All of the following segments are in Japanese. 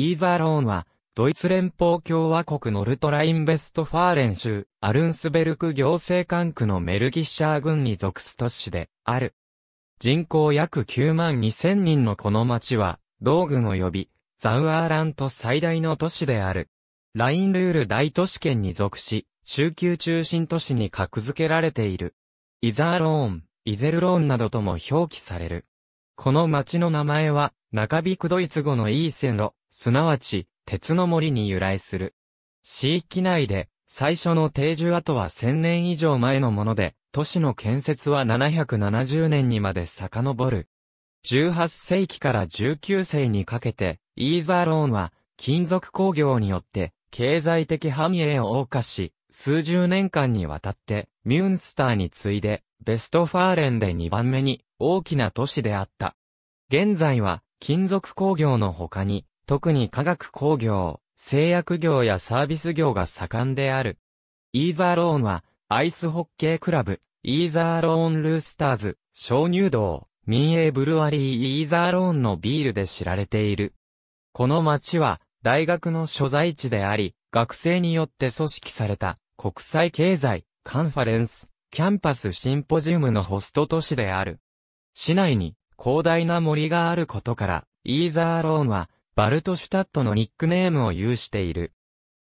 イーザーローンは、ドイツ連邦共和国ノルトラインベストファーレン州、アルンスベルク行政管区のメルギッシャー郡に属す都市で、ある。人口約9万2000人のこの町は、同郡及び、ザウアーラント最大の都市である。ラインルール大都市圏に属し、中級中心都市に格付けられている。イザーローン、イゼルローンなどとも表記される。この町の名前は、中ビくドイツ語のイーセンロ、すなわち、鉄の森に由来する。市域内で、最初の定住跡は1000年以上前のもので、都市の建設は770年にまで遡る。18世紀から19世にかけて、イーザーローンは、金属工業によって、経済的繁栄を謳歌し、数十年間にわたって、ミュンスターに次いで、ベストファーレンで2番目に大きな都市であった。現在は、金属工業の他に、特に化学工業、製薬業やサービス業が盛んである。イーザーローンは、アイスホッケークラブ、イーザーローンルースターズ、鍾乳道、民営ブルワリーイーザーローンのビールで知られている。この町は、大学の所在地であり、学生によって組織された、国際経済、カンファレンス、キャンパスシンポジウムのホスト都市である。市内に、広大な森があることから、イーザーローンは、バルトシュタットのニックネームを有している。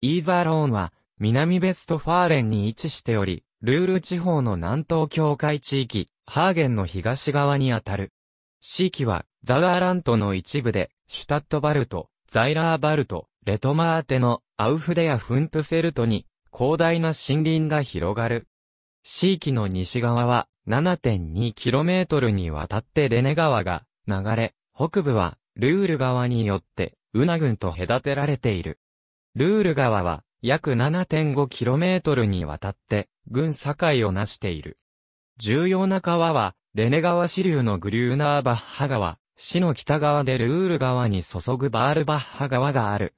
イーザーローンは、南ベストファーレンに位置しており、ルール地方の南東境界地域、ハーゲンの東側にあたる。地域は、ザガーラントの一部で、シュタットバルト、ザイラーバルト、レトマーテのアウフデやフンプフェルトに、広大な森林が広がる。地域の西側は 7.2km にわたってレネ川が流れ、北部はルール川によって、ウナ軍と隔てられている。ルール川は、約 7.5km にわたって、軍境を成している。重要な川は、レネ川支流のグリューナーバッハ川、市の北側でルール川に注ぐバールバッハ川がある。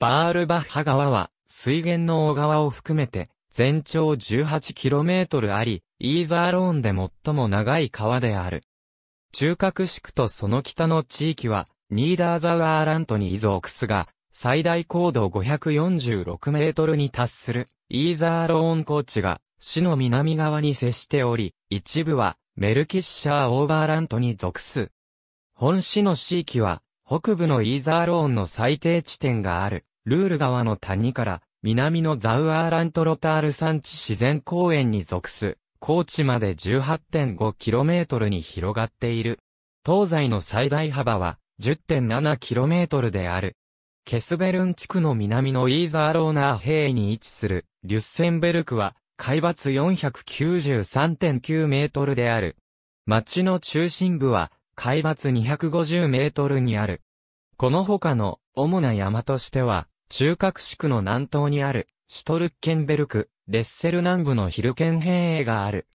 バールバッハ川は、水源の小川を含めて、全長 18km あり、イーザーローンで最も長い川である。中核地区とその北の地域は、ニーダーザウアーラントに遺族すクスが、最大高度546メートルに達する、イーザーローン高地が、市の南側に接しており、一部は、メルキッシャーオーバーラントに属す。本市の地域は、北部のイーザーローンの最低地点がある、ルール川の谷から、南のザウアーラントロタール山地自然公園に属す、高地まで 18.5km に広がっている。東西の最大幅は 10.7km である。ケスベルン地区の南のイーザーローナー平に位置するリュッセンベルクは海抜493.9メートルである。町の中心部は海抜250メートルにある。この他の主な山としては、中核地区の南東にあるシュトルッケンベルク、レッセル南部のヒルケン平野がある。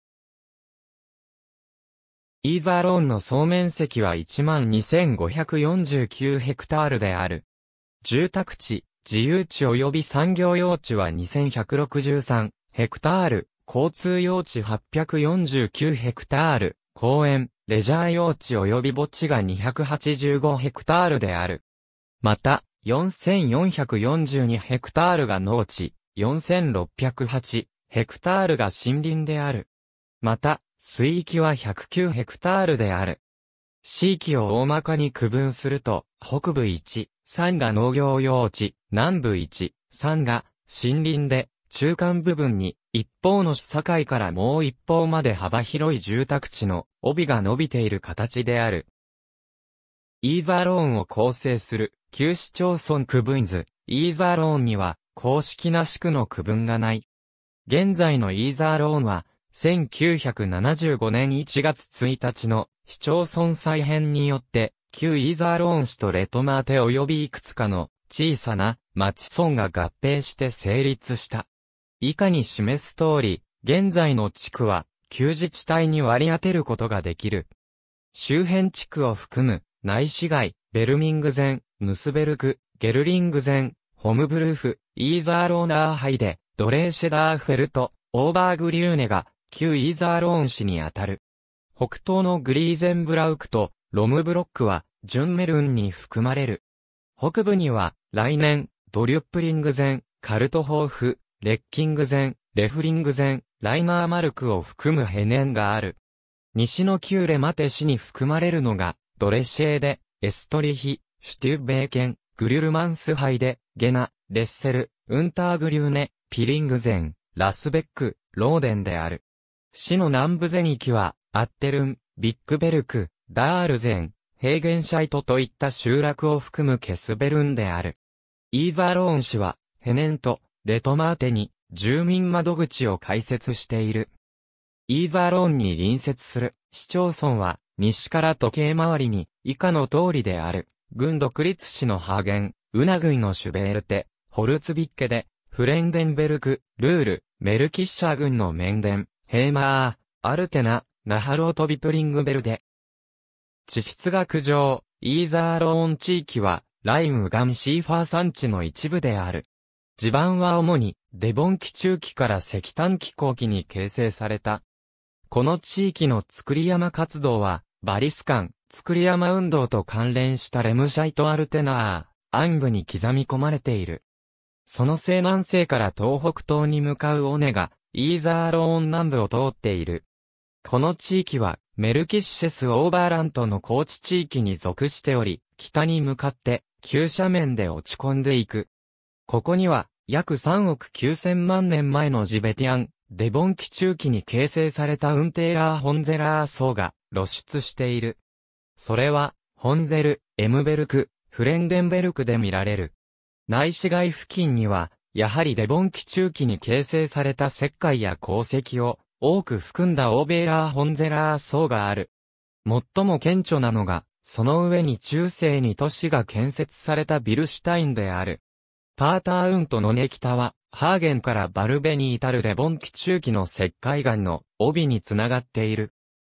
イーザーローンの総面積は12,549ヘクタールである。住宅地、自由地及び産業用地は2163ヘクタール、交通用地849ヘクタール、公園、レジャー用地及び墓地が285ヘクタールである。また、4442ヘクタールが農地、4608ヘクタールが森林である。また、水域は109ヘクタールである。地域を大まかに区分すると、北部1、3が農業用地、南部1、3が森林で、中間部分に、一方の市境からもう一方まで幅広い住宅地の帯が伸びている形である。イーザーローンを構成する、旧市町村区分図、イーザーローンには、公式な市区の区分がない。現在のイーザーローンは、1975年1月1日の市町村再編によって、旧イーザーローン市とレトマーテ及びいくつかの小さな町村が合併して成立した。以下に示す通り、現在の地区は、旧自治体に割り当てることができる。周辺地区を含む、内市街、ベルミングゼン、ムスベルク、ゲルリングゼン、ホムブルーフ、イーザーローナーハイデ、ドレーシェダーフェルト、オーバーグリューネが、旧イーザーローン市にあたる。北東のグリーゼンブラウクとロムブロックはジュンメルンに含まれる。北部には来年、ドリュップリングゼン、カルトホーフ、レッキングゼン、レフリングゼン、ライナーマルクを含むヘネンがある。西の旧レマテ市に含まれるのが、ドレシエで、エストリヒ、シュテュベーケン、グリュルマンスハイで、ゲナ、レッセル、ウンターグリューネ、ピリングゼン、ラスベック、ローデンである。市の南部全域は、アッテルン、ビッグベルク、ダールゼン、ヘーゲンシャイトといった集落を含むケスベルンである。イーザーローン市は、ヘネント、レトマーテに、住民窓口を開設している。イーザーローンに隣接する、市町村は、西から時計回りに、以下の通りである、軍独立市のハーゲン、ウナ軍のシュベールテ、ホルツビッケで、フレンデンベルク、ルール、メルキッシャー軍のメンデン、ヘーマー、アルテナ、ナハロートビプリングベルデ。地質学上、イーザーローン地域は、ライムガンシーファー山地の一部である。地盤は主に、デボン期中期から石炭期後期に形成された。この地域の作り山活動は、バリス間、作り山運動と関連したレムシャイトアルテナー、暗部に刻み込まれている。その西南西から東北東に向かう尾根が、イーザーローン南部を通っている。この地域は、メルキッシェス・オーバーラントの高地地域に属しており、北に向かって、急斜面で落ち込んでいく。ここには、約3億9000万年前のジベティアン、デボン期中期に形成されたウンテーラー・ホンゼラー層が露出している。それは、ホンゼル、エムベルク、フレンデンベルクで見られる。内市街付近には、やはりデボン期中期に形成された石灰や鉱石を多く含んだオーベーラー・ホンゼラー層がある。最も顕著なのが、その上に中世に都市が建設されたビルシュタインである。パーターウントのネキタは、ハーゲンからバルベに至るデボン期中期の石灰岩の帯につながっている。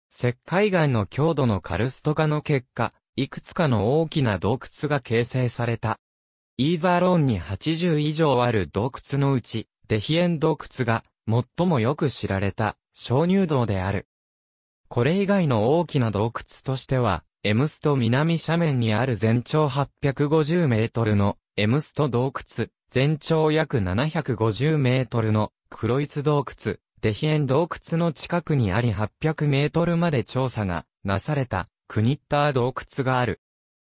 石灰岩の強度のカルスト化の結果、いくつかの大きな洞窟が形成された。イーザーローンに80以上ある洞窟のうち、デヒエン洞窟が最もよく知られた鍾乳洞である。これ以外の大きな洞窟としては、エムスト南斜面にある全長850メートルのエムスト洞窟、全長約750メートルのクロイツ洞窟、デヒエン洞窟の近くにあり800メートルまで調査がなされたクニッター洞窟がある。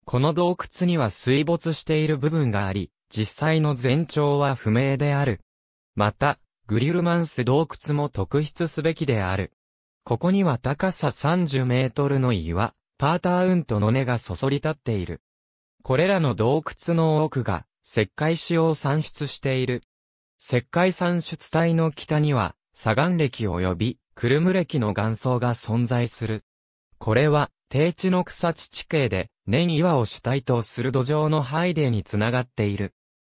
この洞窟には水没している部分があり、実際の全長は不明である。また、グリルマンス洞窟も特筆すべきである。ここには高さ30メートルの岩、パーターウントの根がそそり立っている。これらの洞窟の多くが、石灰使を産出している。石灰産出体の北には、砂岩歴及び、クルム歴の岩層が存在する。これは、低地の草地地形で、年岩を主体とする土壌のハイデーにつながっている。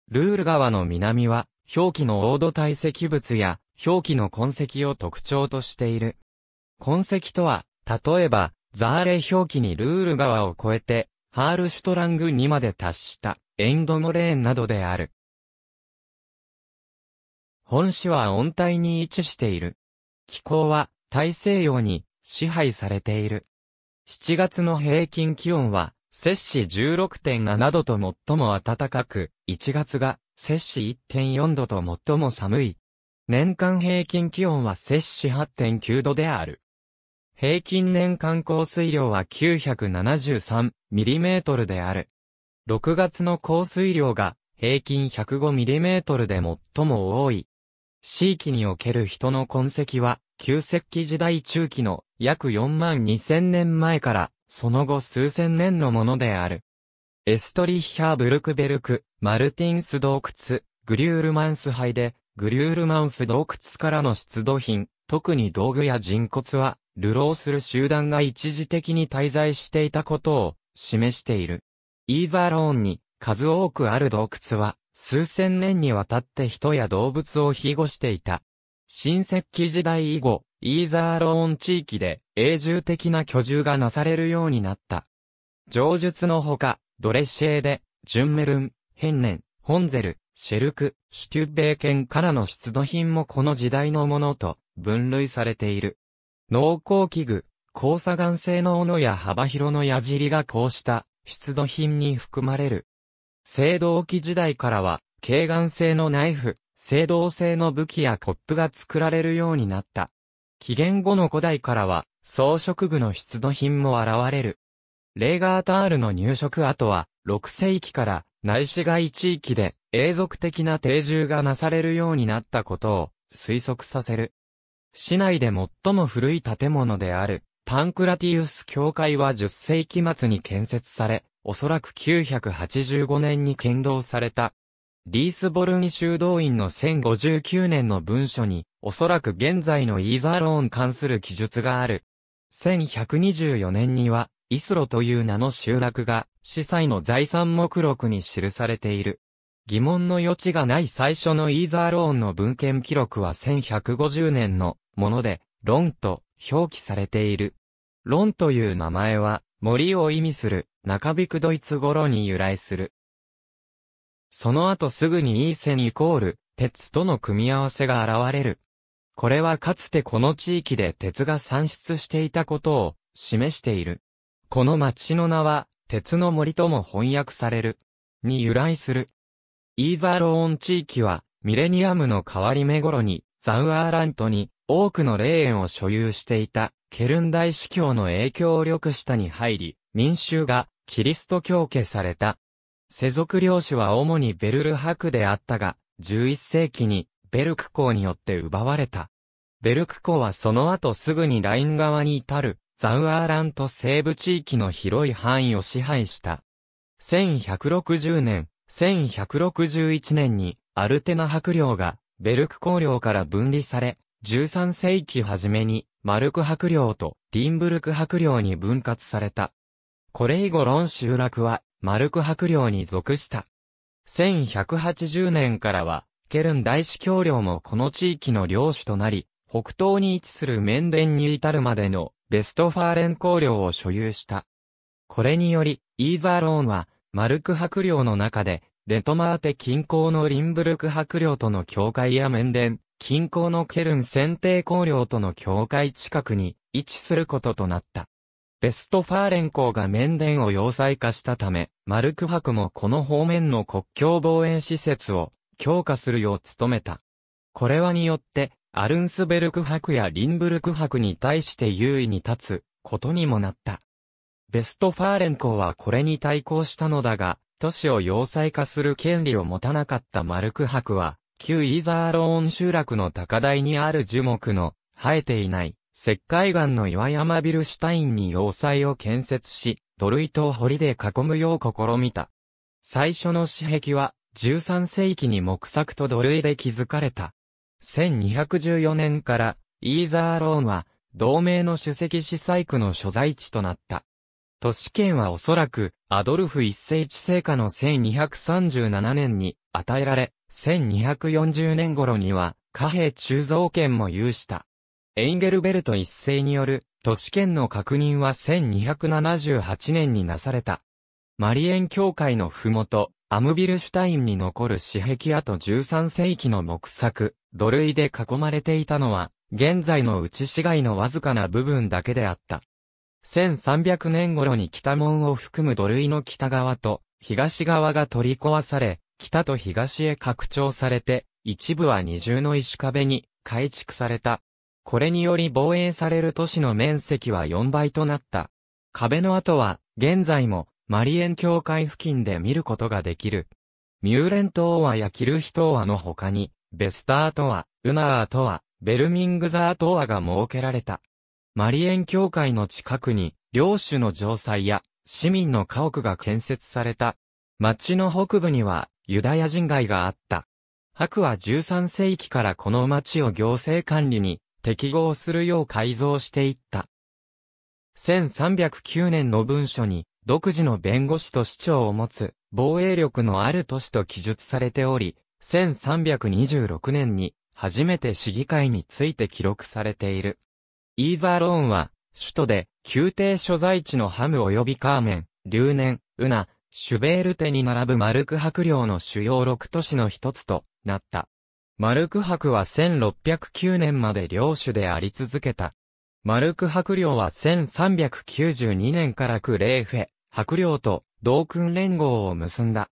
ルール川の南は、表記の黄土堆積物や、表記の痕跡を特徴としている。痕跡とは、例えば、ザーレ表記にルール川を越えて、ハールシュトラングにまで達した、エンドモレーンなどである。本市は温帯に位置している。気候は、大西洋に、支配されている。7月の平均気温は、摂氏16.7度と最も暖かく、1月が摂氏1.4度と最も寒い。年間平均気温は摂氏8.9度である。平均年間降水量は9 7 3トルである。6月の降水量が平均1 0 5トルで最も多い。地域における人の痕跡は、旧石器時代中期の約4万2000年前からその後数千年のものである。エストリッヒャーブルクベルク、マルティンス洞窟、グリュールマンス杯で、グリュールマンス洞窟からの出土品、特に道具や人骨は、流浪する集団が一時的に滞在していたことを示している。イーザーローンに数多くある洞窟は数千年にわたって人や動物を庇護していた。新石器時代以後、イーザーローン地域で永住的な居住がなされるようになった。上述のほか、ドレッシェーで、ジュンメルン、ヘンネン、ホンゼル、シェルク、シュテュッベー県からの出土品もこの時代のものと分類されている。農耕器具、交差岩性の斧や幅広の矢尻がこうした出土品に含まれる。青銅器時代からは、軽岩製のナイフ、青銅製の武器やコップが作られるようになった。紀元後の古代からは、装飾具の出土品も現れる。レーガータールの入植後は、6世紀から内市街地域で永続的な定住がなされるようになったことを推測させる。市内で最も古い建物であるパンクラティウス教会は10世紀末に建設され、おそらく985年に建造されたリースボルン修道院の1059年の文書に、おそらく現在のイーザーローン関する記述がある。1124年には、イスロという名の集落が、司祭の財産目録に記されている。疑問の余地がない最初のイーザーローンの文献記録は1150年のもので、ロンと表記されている。ロンという名前は、森を意味する、中びくドイツ語呂に由来する。その後すぐにいい線イコール、鉄との組み合わせが現れる。これはかつてこの地域で鉄が産出していたことを示している。この町の名は、鉄の森とも翻訳される。に由来する。イーザーローン地域は、ミレニアムの変わり目頃に、ザウアーラントに、多くの霊園を所有していた、ケルン大司教の影響力下に入り、民衆が、キリスト教化された。世俗領主は主にベルル博であったが、11世紀にベルク公によって奪われた。ベルク公はその後すぐにライン側に至るザウアーラント西部地域の広い範囲を支配した。1160年、1161年にアルテナ伯領がベルク公領から分離され、13世紀初めにマルク伯領とリンブルク伯領に分割された。これ以後論集落はマルク伯領に属した。1180年からは、ケルン大司教領もこの地域の領主となり、北東に位置する面ンに至るまでのベストファーレン公領を所有した。これにより、イーザーローンは、マルク伯領の中で、レトマーテ近郊のリンブルク伯領との境界や面ン近郊のケルン選定公領との境界近くに位置することとなった。ベストファーレン公が面ンを要塞化したため、マルク博もこの方面の国境防衛施設を強化するよう努めた。これはによって、アルンスベルク博やリンブルク博に対して優位に立つことにもなった。ベストファーレン公はこれに対抗したのだが、都市を要塞化する権利を持たなかったマルク博は、旧イーザーローン集落の高台にある樹木の生えていない石灰岩の岩山ビルシュタインに要塞を建設し、土塁と堀で囲むよう試みた。最初の紙壁は、13世紀に木作と土塁で築かれた。1214年から、イーザーローンは、同盟の主席司祭区の所在地となった。都市圏はおそらく、アドルフ一世一世下の1237年に与えられ、1240年頃には、貨幣鋳造権も有した。エインゲルベルト一世による都市圏の確認は1278年になされた。マリエン教会のふもと、アムビルシュタインに残る私壁跡13世紀の木作、土塁で囲まれていたのは、現在の内市街のわずかな部分だけであった。1300年頃に北門を含む土塁の北側と東側が取り壊され、北と東へ拡張されて、一部は二重の石壁に改築された。これにより防衛される都市の面積は4倍となった。壁の跡は、現在も、マリエン教会付近で見ることができる。ミューレン島はやキルヒ島はの他に、ベスタートは、ウナートは、ベルミングザートはが設けられた。マリエン教会の近くに、領主の城塞や、市民の家屋が建設された。町の北部には、ユダヤ人街があった。白は13世紀からこの町を行政管理に適合するよう改造していった。1309年の文書に、独自の弁護士と市長を持つ、防衛力のある都市と記述されており、1326年に、初めて市議会について記録されている。イーザーローンは、首都で、宮廷所在地のハム及びカーメン、留年、ウナ、シュベールテに並ぶマルク伯領の主要6都市の一つとなった。マルク博は1609年まで領主であり続けた。マルク博領は1392年からクレーフェ、博領と同訓連合を結んだ。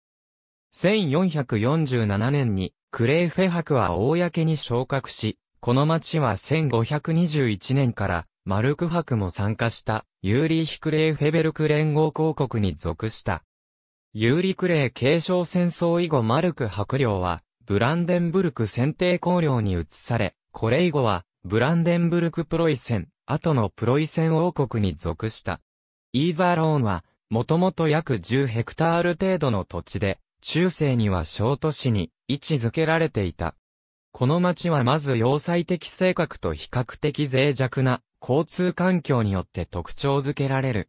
1447年にクレーフェ博は公に昇格し、この町は1521年からマルク博も参加したユーリーヒクレーフェベルク連合公国に属した。ユーリクレー継承戦争以後マルク博領はブランデンブルク選定綱領に移され、これ以後は、ブランデンブルクプロイセン、後のプロイセン王国に属した。イーザーローンは、もともと約10ヘクタール程度の土地で、中世には小都市に位置づけられていた。この町はまず要塞的性格と比較的脆弱な交通環境によって特徴づけられる。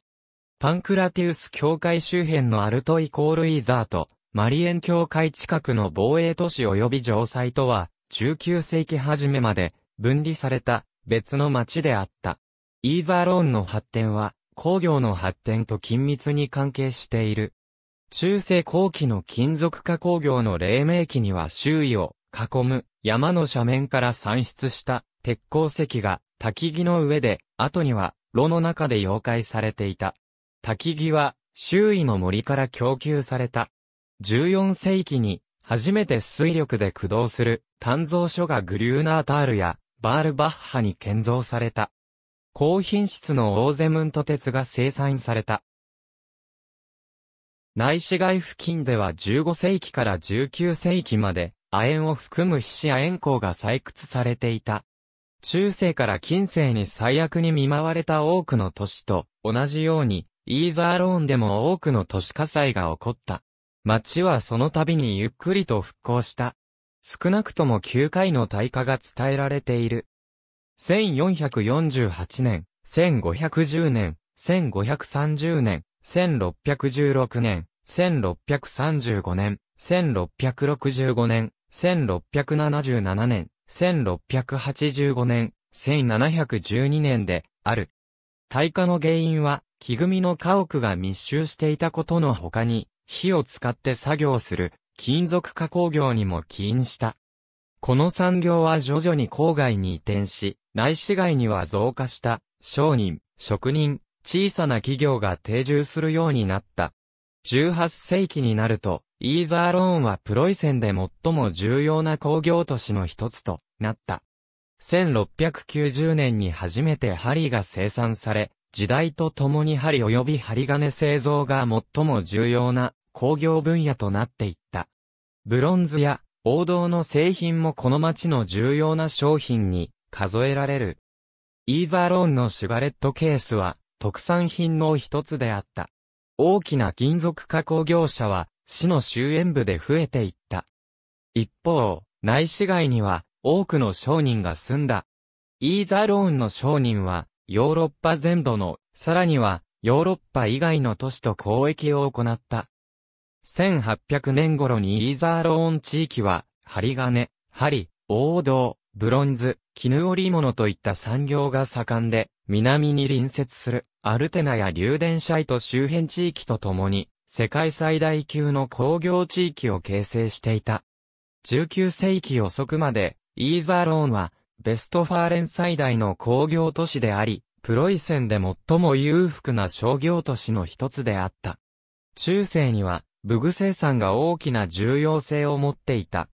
パンクラティウス教会周辺のアルトイコールイーザーとマリエン教会近くの防衛都市及び城塞とは、19世紀初めまで分離された別の町であった。イーザーローンの発展は工業の発展と緊密に関係している。中世後期の金属化工業の黎明期には周囲を囲む山の斜面から産出した鉄鉱石が焚木の上で、後には炉の中で溶解されていた。焚木は周囲の森から供給された14世紀に初めて水力で駆動する鍛造所がグリューナータールやバールバッハに建造された。高品質のオーゼムント鉄が生産された。内市街付近では15世紀から19世紀まで、亜鉛を含む皮脂亜鉛鉱が採掘されていた。中世から近世に最悪に見舞われた多くの都市と同じように、イーザーローンでも多くの都市火災が起こった。町はその度にゆっくりと復興した。少なくとも9回の大火が伝えられている。1448年、1510年、1530年、1616年、1635年、1665年、1677年、1685年、1712年である。大火の原因は、木組みの家屋が密集していたことの他に、火を使って作業する金属加工業にも起因した。この産業は徐々に郊外に移転し、内市街には増加した商人、職人、小さな企業が定住するようになった。18世紀になると、イーザーローンはプロイセンで最も重要な工業都市の一つとなった。1690年に初めてハリーが生産され、時代とともに針及び針金製造が最も重要な工業分野となっていった。ブロンズや王道の製品もこの町の重要な商品に数えられる。イーザーローンのシュガレットケースは特産品の一つであった。大きな金属加工業者は市の周焉部で増えていった。一方、内市街には多くの商人が住んだ。イーザーローンの商人はヨーロッパ全土の、さらには、ヨーロッパ以外の都市と交易を行った。1800年頃にイーザーローン地域は、針金、針、王道、ブロンズ、絹織物といった産業が盛んで、南に隣接するアルテナや流電シャイト周辺地域とともに、世界最大級の工業地域を形成していた。19世紀遅くまで、イーザーローンは、ベストファーレン最大の工業都市であり、プロイセンで最も裕福な商業都市の一つであった。中世には、武具生産が大きな重要性を持っていた。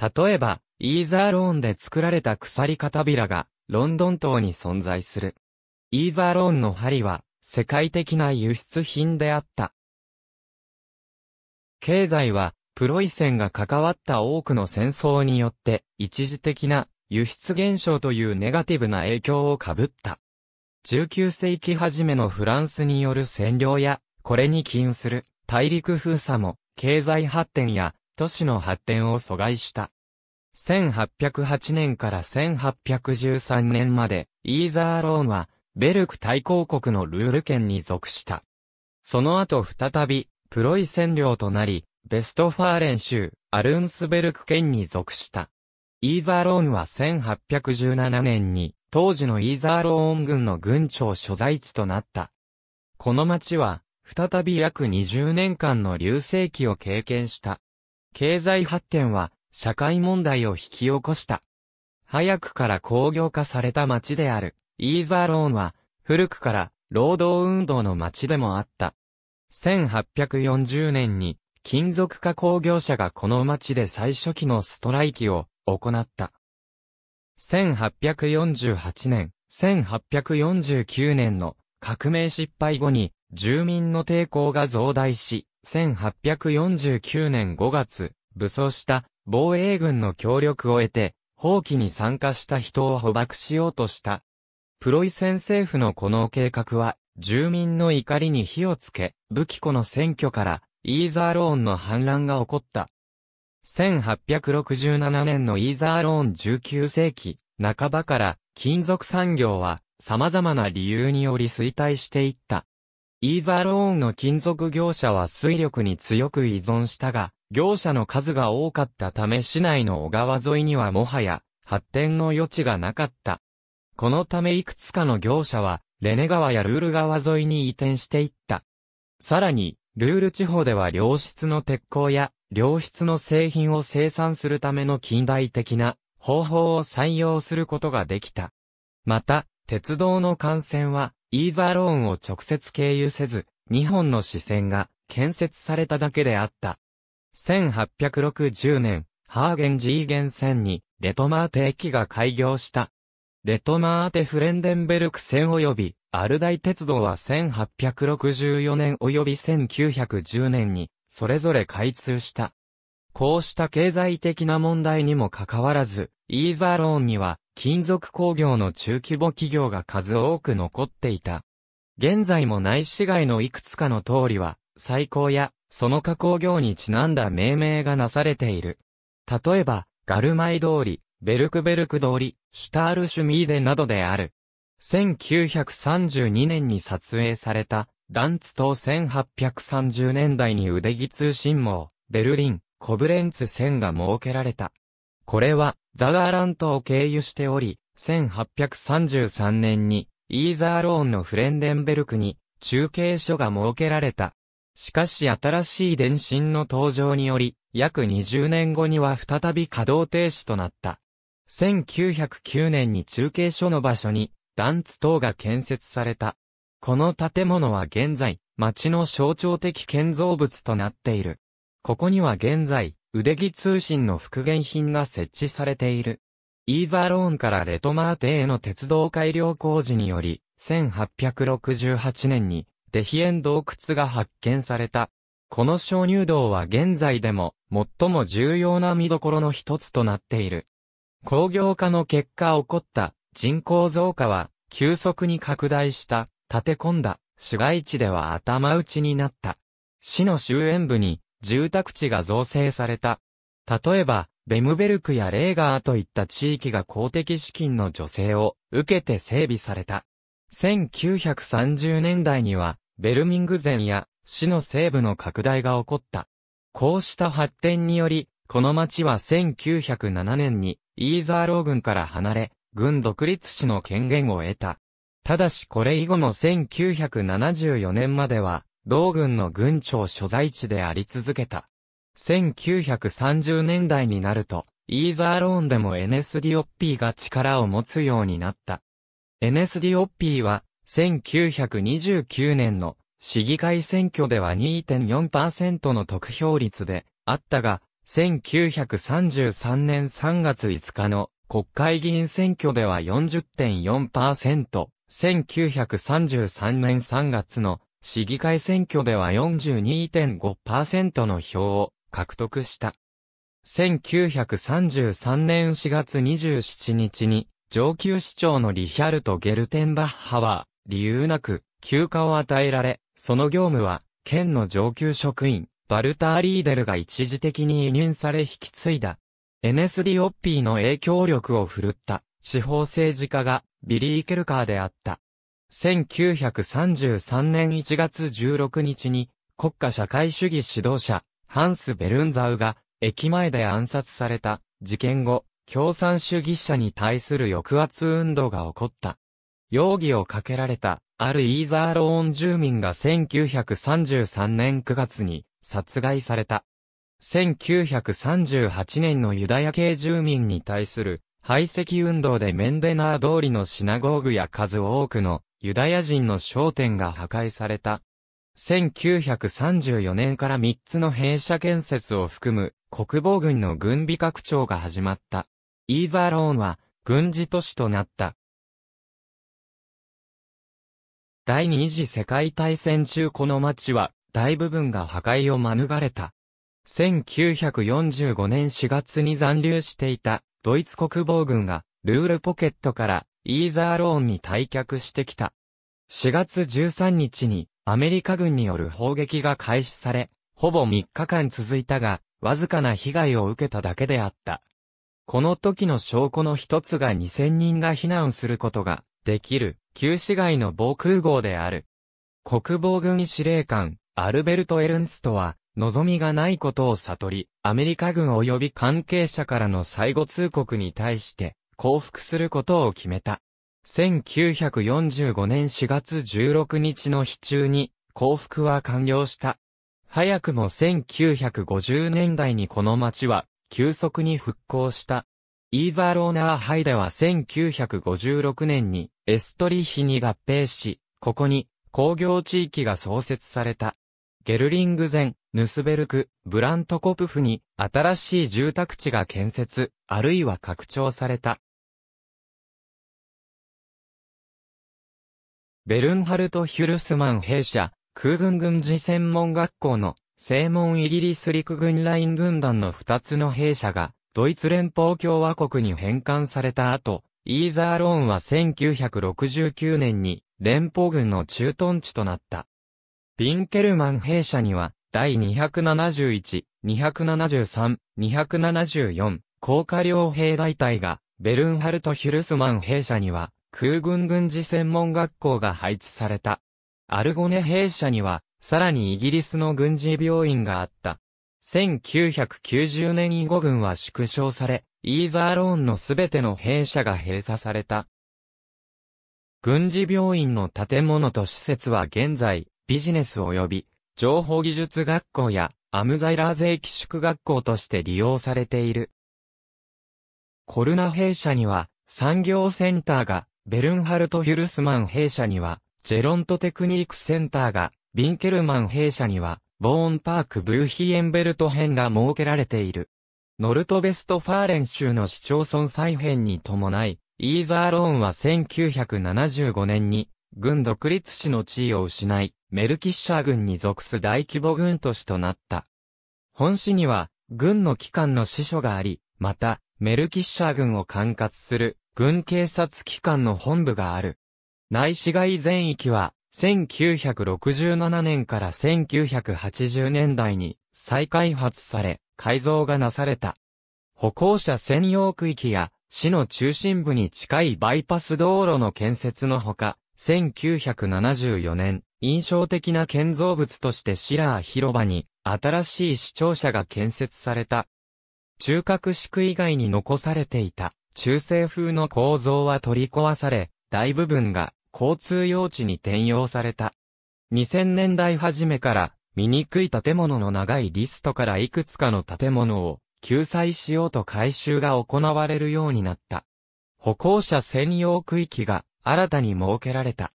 例えば、イーザーローンで作られた鎖片びらが、ロンドン島に存在する。イーザーローンの針は、世界的な輸出品であった。経済は、プロイセンが関わった多くの戦争によって、一時的な輸出減少というネガティブな影響を被った。19世紀初めのフランスによる占領や、これに起因する大陸封鎖も、経済発展や都市の発展を阻害した。1808年から1813年まで、イーザーローンは、ベルク大公国のルール圏に属した。その後再び、プロイ占領となり、ベストファーレン州、アルンスベルク県に属した。イーザーローンは1817年に、当時のイーザーローン軍の軍庁所在地となった。この町は、再び約20年間の流星期を経験した。経済発展は、社会問題を引き起こした。早くから工業化された町である、イーザーローンは、古くから、労働運動の町でもあった。1840年に、金属化工業者がこの町で最初期のストライキを行った。1848年、1849年の革命失敗後に住民の抵抗が増大し、1849年5月、武装した防衛軍の協力を得て、放棄に参加した人を捕獲しようとした。プロイセン政府のこの計画は、住民の怒りに火をつけ、武器庫の選挙から、イーザーローンの反乱が起こった。1867年のイーザーローン19世紀半ばから金属産業は様々な理由により衰退していった。イーザーローンの金属業者は水力に強く依存したが、業者の数が多かったため市内の小川沿いにはもはや発展の余地がなかった。このためいくつかの業者は、レネ川やルール川沿いに移転していった。さらに、ルール地方では良質の鉄鋼や良質の製品を生産するための近代的な方法を採用することができた。また、鉄道の幹線は、イーザーローンを直接経由せず、日本の支線が建設されただけであった。1860年、ハーゲン・ジーゲン線に、レトマーテ駅が開業した。レトマーテ・フレンデンベルク線及び、アルダイ鉄道は1864年及び1910年に、それぞれ開通した。こうした経済的な問題にもかかわらず、イーザーローンには、金属工業の中規模企業が数多く残っていた。現在も内市街のいくつかの通りは、最高や、その加工業にちなんだ命名がなされている。例えば、ガルマイ通り、ベルクベルク通り、シュタールシュミーデなどである。1932年に撮影されたダンツ島1830年代に腕木通信網、ベルリン、コブレンツ線が設けられた。これは、ザガーラントを経由しており、1833年に、イーザーローンのフレンデンベルクに、中継所が設けられた。しかし新しい電信の登場により、約20年後には再び稼働停止となった。1909年に中継所の場所に、ダンツ島が建設された。この建物は現在、町の象徴的建造物となっている。ここには現在、腕木通信の復元品が設置されている。イーザーローンからレトマーテへの鉄道改良工事により、1868年にデヒエン洞窟が発見された。この鍾乳洞は現在でも最も重要な見どころの一つとなっている。工業化の結果起こった人口増加は急速に拡大した立て込んだ市街地では頭打ちになった。市の周辺部に住宅地が造成された。例えば、ベムベルクやレーガーといった地域が公的資金の助成を受けて整備された。1930年代には、ベルミング前や市の西部の拡大が起こった。こうした発展により、この町は1907年にイーザーロー軍から離れ、軍独立市の権限を得た。ただしこれ以後の1974年までは、同軍の軍庁所在地であり続けた。1930年代になると、イーザーローンでも n s d オッピーが力を持つようになった。n s d オッピーは、1929年の市議会選挙では2.4%の得票率であったが、1933年3月5日の国会議員選挙では40.4%。1933年3月の市議会選挙では42.5%の票を獲得した。1933年4月27日に上級市長のリヒャルト・ゲルテンバッハは理由なく休暇を与えられ、その業務は県の上級職員バルター・リーデルが一時的に委任され引き継いだ。NSD・ オッピーの影響力を振るった地方政治家がビリー・ケルカーであった。1933年1月16日に、国家社会主義指導者、ハンス・ベルンザウが、駅前で暗殺された、事件後、共産主義者に対する抑圧運動が起こった。容疑をかけられた、あるイーザーローン住民が1933年9月に、殺害された。1938年のユダヤ系住民に対する排斥運動でメンデナー通りのシナゴーグや数多くのユダヤ人の商店が破壊された。1934年から3つの兵舎建設を含む国防軍の軍備拡張が始まった。イーザーローンは軍事都市となった。第二次世界大戦中この町は大部分が破壊を免れた。1945年4月に残留していたドイツ国防軍がルールポケットからイーザーローンに退却してきた。4月13日にアメリカ軍による砲撃が開始され、ほぼ3日間続いたが、わずかな被害を受けただけであった。この時の証拠の一つが2000人が避難することができる旧市街の防空壕である。国防軍司令官アルベルト・エルンストは望みがないことを悟り、アメリカ軍及び関係者からの最後通告に対して、降伏することを決めた。1945年4月16日の日中に、降伏は完了した。早くも1950年代にこの町は、急速に復興した。イーザーローナーハイでは1956年にエストリヒに合併し、ここに工業地域が創設された。ゲルリング前、ヌスベルク、ブラントコプフに新しい住宅地が建設、あるいは拡張された。ベルンハルト・ヒュルスマン兵舎、空軍軍事専門学校の正門イギリス陸軍ライン軍団の二つの兵舎が、ドイツ連邦共和国に返還された後、イーザーローンは1969年に連邦軍の駐屯地となった。ピンケルマン兵舎には第271、273、274、高架両兵大隊が、ベルンハルト・ヒュルスマン兵舎には、空軍軍事専門学校が配置された。アルゴネ兵舎には、さらにイギリスの軍事病院があった。1990年以後軍は縮小され、イーザーローンのすべての兵舎が閉鎖された。軍事病院の建物と施設は現在、ビジネス及び情報技術学校やアムザイラー税寄宿学校として利用されている。コルナ弊社には産業センターが、ベルンハルト・ヒュルスマン弊社には、ジェロントテクニックセンターが、ビンケルマン弊社には、ボーンパーク・ブーヒエンベルト編が設けられている。ノルトベストファーレン州の市町村再編に伴い、イーザーローンは1975年に軍独立市の地位を失い、メルキッシャー軍に属す大規模軍都市となった。本市には、軍の機関の支所があり、また、メルキッシャー軍を管轄する、軍警察機関の本部がある。内市街全域は、1967年から1980年代に再開発され、改造がなされた。歩行者専用区域や市の中心部に近いバイパス道路の建設のほか、1974年、印象的な建造物としてシラー広場に、新しい視聴者が建設された。中核区以外に残されていた、中世風の構造は取り壊され、大部分が交通用地に転用された。2000年代初めから、醜い建物の長いリストからいくつかの建物を救済しようと改修が行われるようになった。歩行者専用区域が新たに設けられた。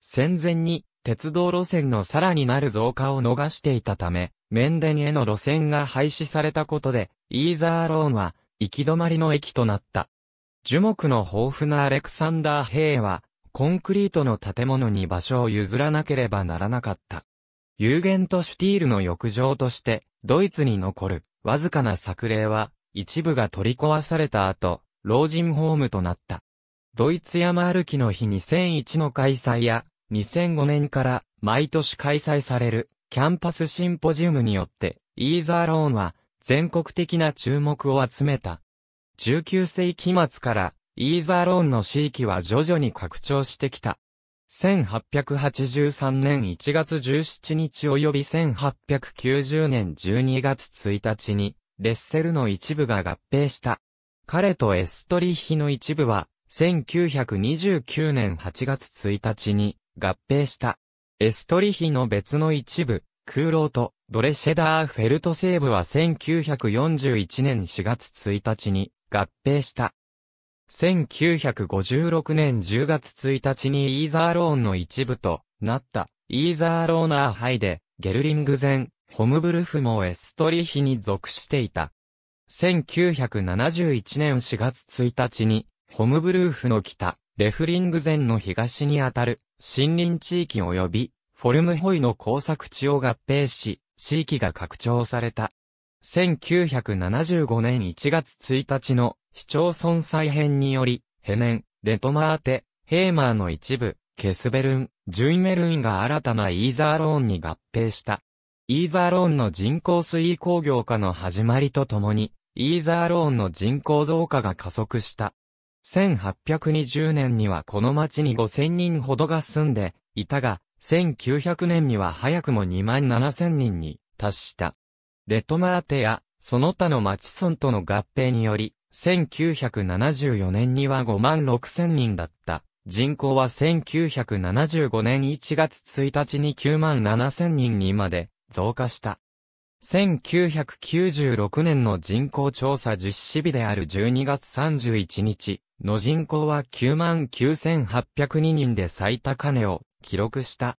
戦前に鉄道路線のさらになる増加を逃していたため、面電への路線が廃止されたことで、イーザーローンは行き止まりの駅となった。樹木の豊富なアレクサンダー兵は、コンクリートの建物に場所を譲らなければならなかった。有限とシュティールの浴場として、ドイツに残るわずかな作例は、一部が取り壊された後、老人ホームとなった。ドイツ山歩きの日2001の開催や、2005年から毎年開催されるキャンパスシンポジウムによって、イーザーローンは全国的な注目を集めた。19世紀末からイーザーローンの地域は徐々に拡張してきた。1883年1月17日及び1890年12月1日に、レッセルの一部が合併した。彼とエストリヒの一部は、1929年8月1日に合併した。エストリヒの別の一部、空ーとドレシェダーフェルト西部は1941年4月1日に合併した。1956年10月1日にイーザーローンの一部となったイーザーローナーハイでゲルリング前、ホムブルフもエストリヒに属していた。1971年4月1日にホムブルーフの北、レフリング前の東にあたる、森林地域及び、フォルムホイの工作地を合併し、地域が拡張された。1975年1月1日の市町村再編により、ヘネン、レトマーテ、ヘーマーの一部、ケスベルン、ジュイメルンが新たなイーザーローンに合併した。イーザーローンの人口水位工業化の始まりとともに、イーザーローンの人口増加が加速した。1820年にはこの町に5000人ほどが住んでいたが、1900年には早くも2万7000人に達した。レトマーテやその他の町村との合併により、1974年には5万6000人だった。人口は1975年1月1日に9万7000人にまで増加した。1996年の人口調査実施日である12月31日の人口は99,802人で最高値を記録した。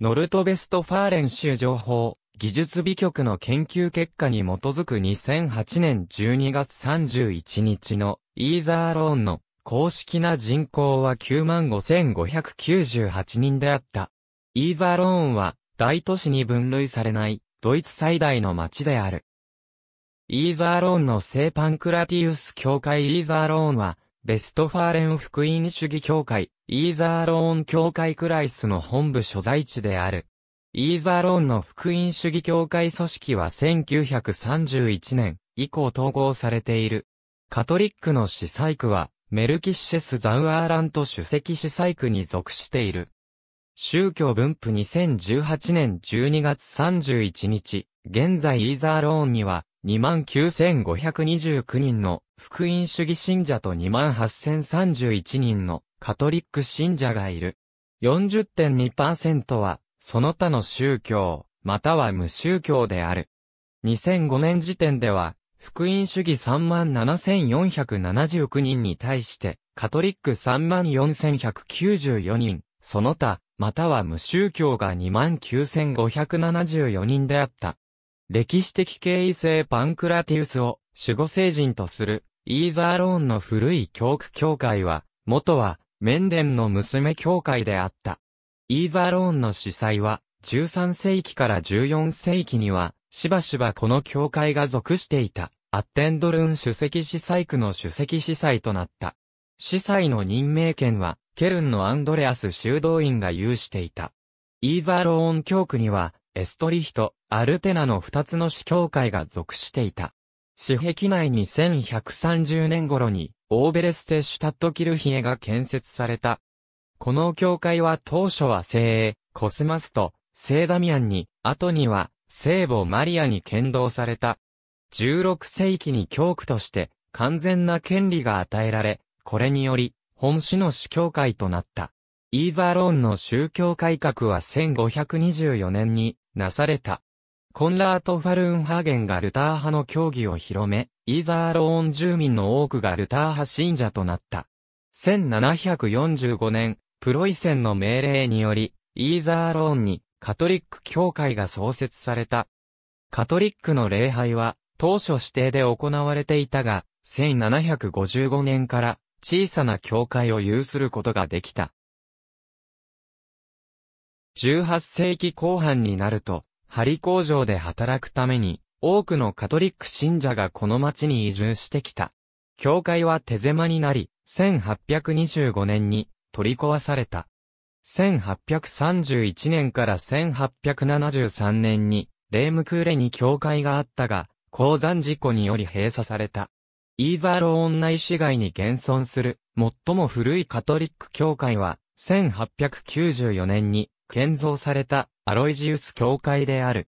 ノルトベストファーレン州情報技術美局の研究結果に基づく2008年12月31日のイーザーローンの公式な人口は95,598人であった。イーザーローンは大都市に分類されないドイツ最大の町である。イーザーローンの聖パンクラティウス教会イーザーローンは、ベストファーレン福音主義教会、イーザーローン教会クライスの本部所在地である。イーザーローンの福音主義教会組織は1931年以降統合されている。カトリックの司祭区はメルキッシェス・ザウアーラント主席司祭区に属している。宗教分布2018年12月31日、現在イーザーローンには、29,529人の福音主義信者と28,031人のカトリック信者がいる。40.2%は、その他の宗教、または無宗教である。2005年時点では、福音主義37,479人に対して、カトリック34,194人、その他、または無宗教が29,574人であった。歴史的経緯性パンクラティウスを守護聖人とするイーザーローンの古い教区教会は、元はメンデンの娘教会であった。イーザーローンの司祭は13世紀から14世紀には、しばしばこの教会が属していた、アッテンドルン主席司祭区の主席司祭となった。司祭の任命権は、ケルンのアンドレアス修道院が有していた。イーザーローン教区には、エストリヒト、アルテナの二つの司教会が属していた。司壁内に1130年頃に、オーベレステ・シュタット・キルヒエが建設された。この教会は当初は聖英、コスマスと聖ダミアンに、後には聖母マリアに剣道された。16世紀に教区として完全な権利が与えられ、これにより、本市の市教会となった。イーザーローンの宗教改革は1524年になされた。コンラート・ファルンハーゲンがルター派の教義を広め、イーザーローン住民の多くがルター派信者となった。1745年、プロイセンの命令により、イーザーローンにカトリック教会が創設された。カトリックの礼拝は当初指定で行われていたが、1755年から小さな教会を有することができた。18世紀後半になると、針工場で働くために、多くのカトリック信者がこの町に移住してきた。教会は手狭になり、1825年に取り壊された。1831年から1873年に、レームクーレに教会があったが、鉱山事故により閉鎖された。イーザーローン内市街に現存する、最も古いカトリック教会は、1894年に建造されたアロイジウス教会である。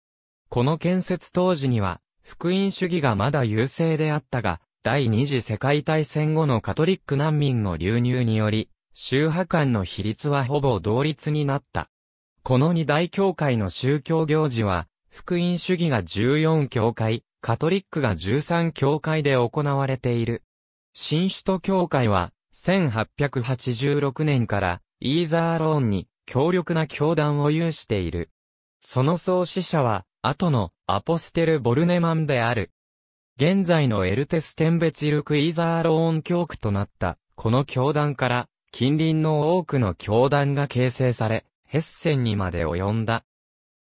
この建設当時には、福音主義がまだ優勢であったが、第二次世界大戦後のカトリック難民の流入により、宗派間の比率はほぼ同率になった。この二大教会の宗教行事は、福音主義が14教会、カトリックが13教会で行われている。新首都教会は、1886年から、イーザーローンに強力な教団を有している。その創始者は、後のアポステル・ボルネマンである。現在のエルテステンベツイルク・イーザーローン教区となった、この教団から、近隣の多くの教団が形成され、ヘッセンにまで及んだ。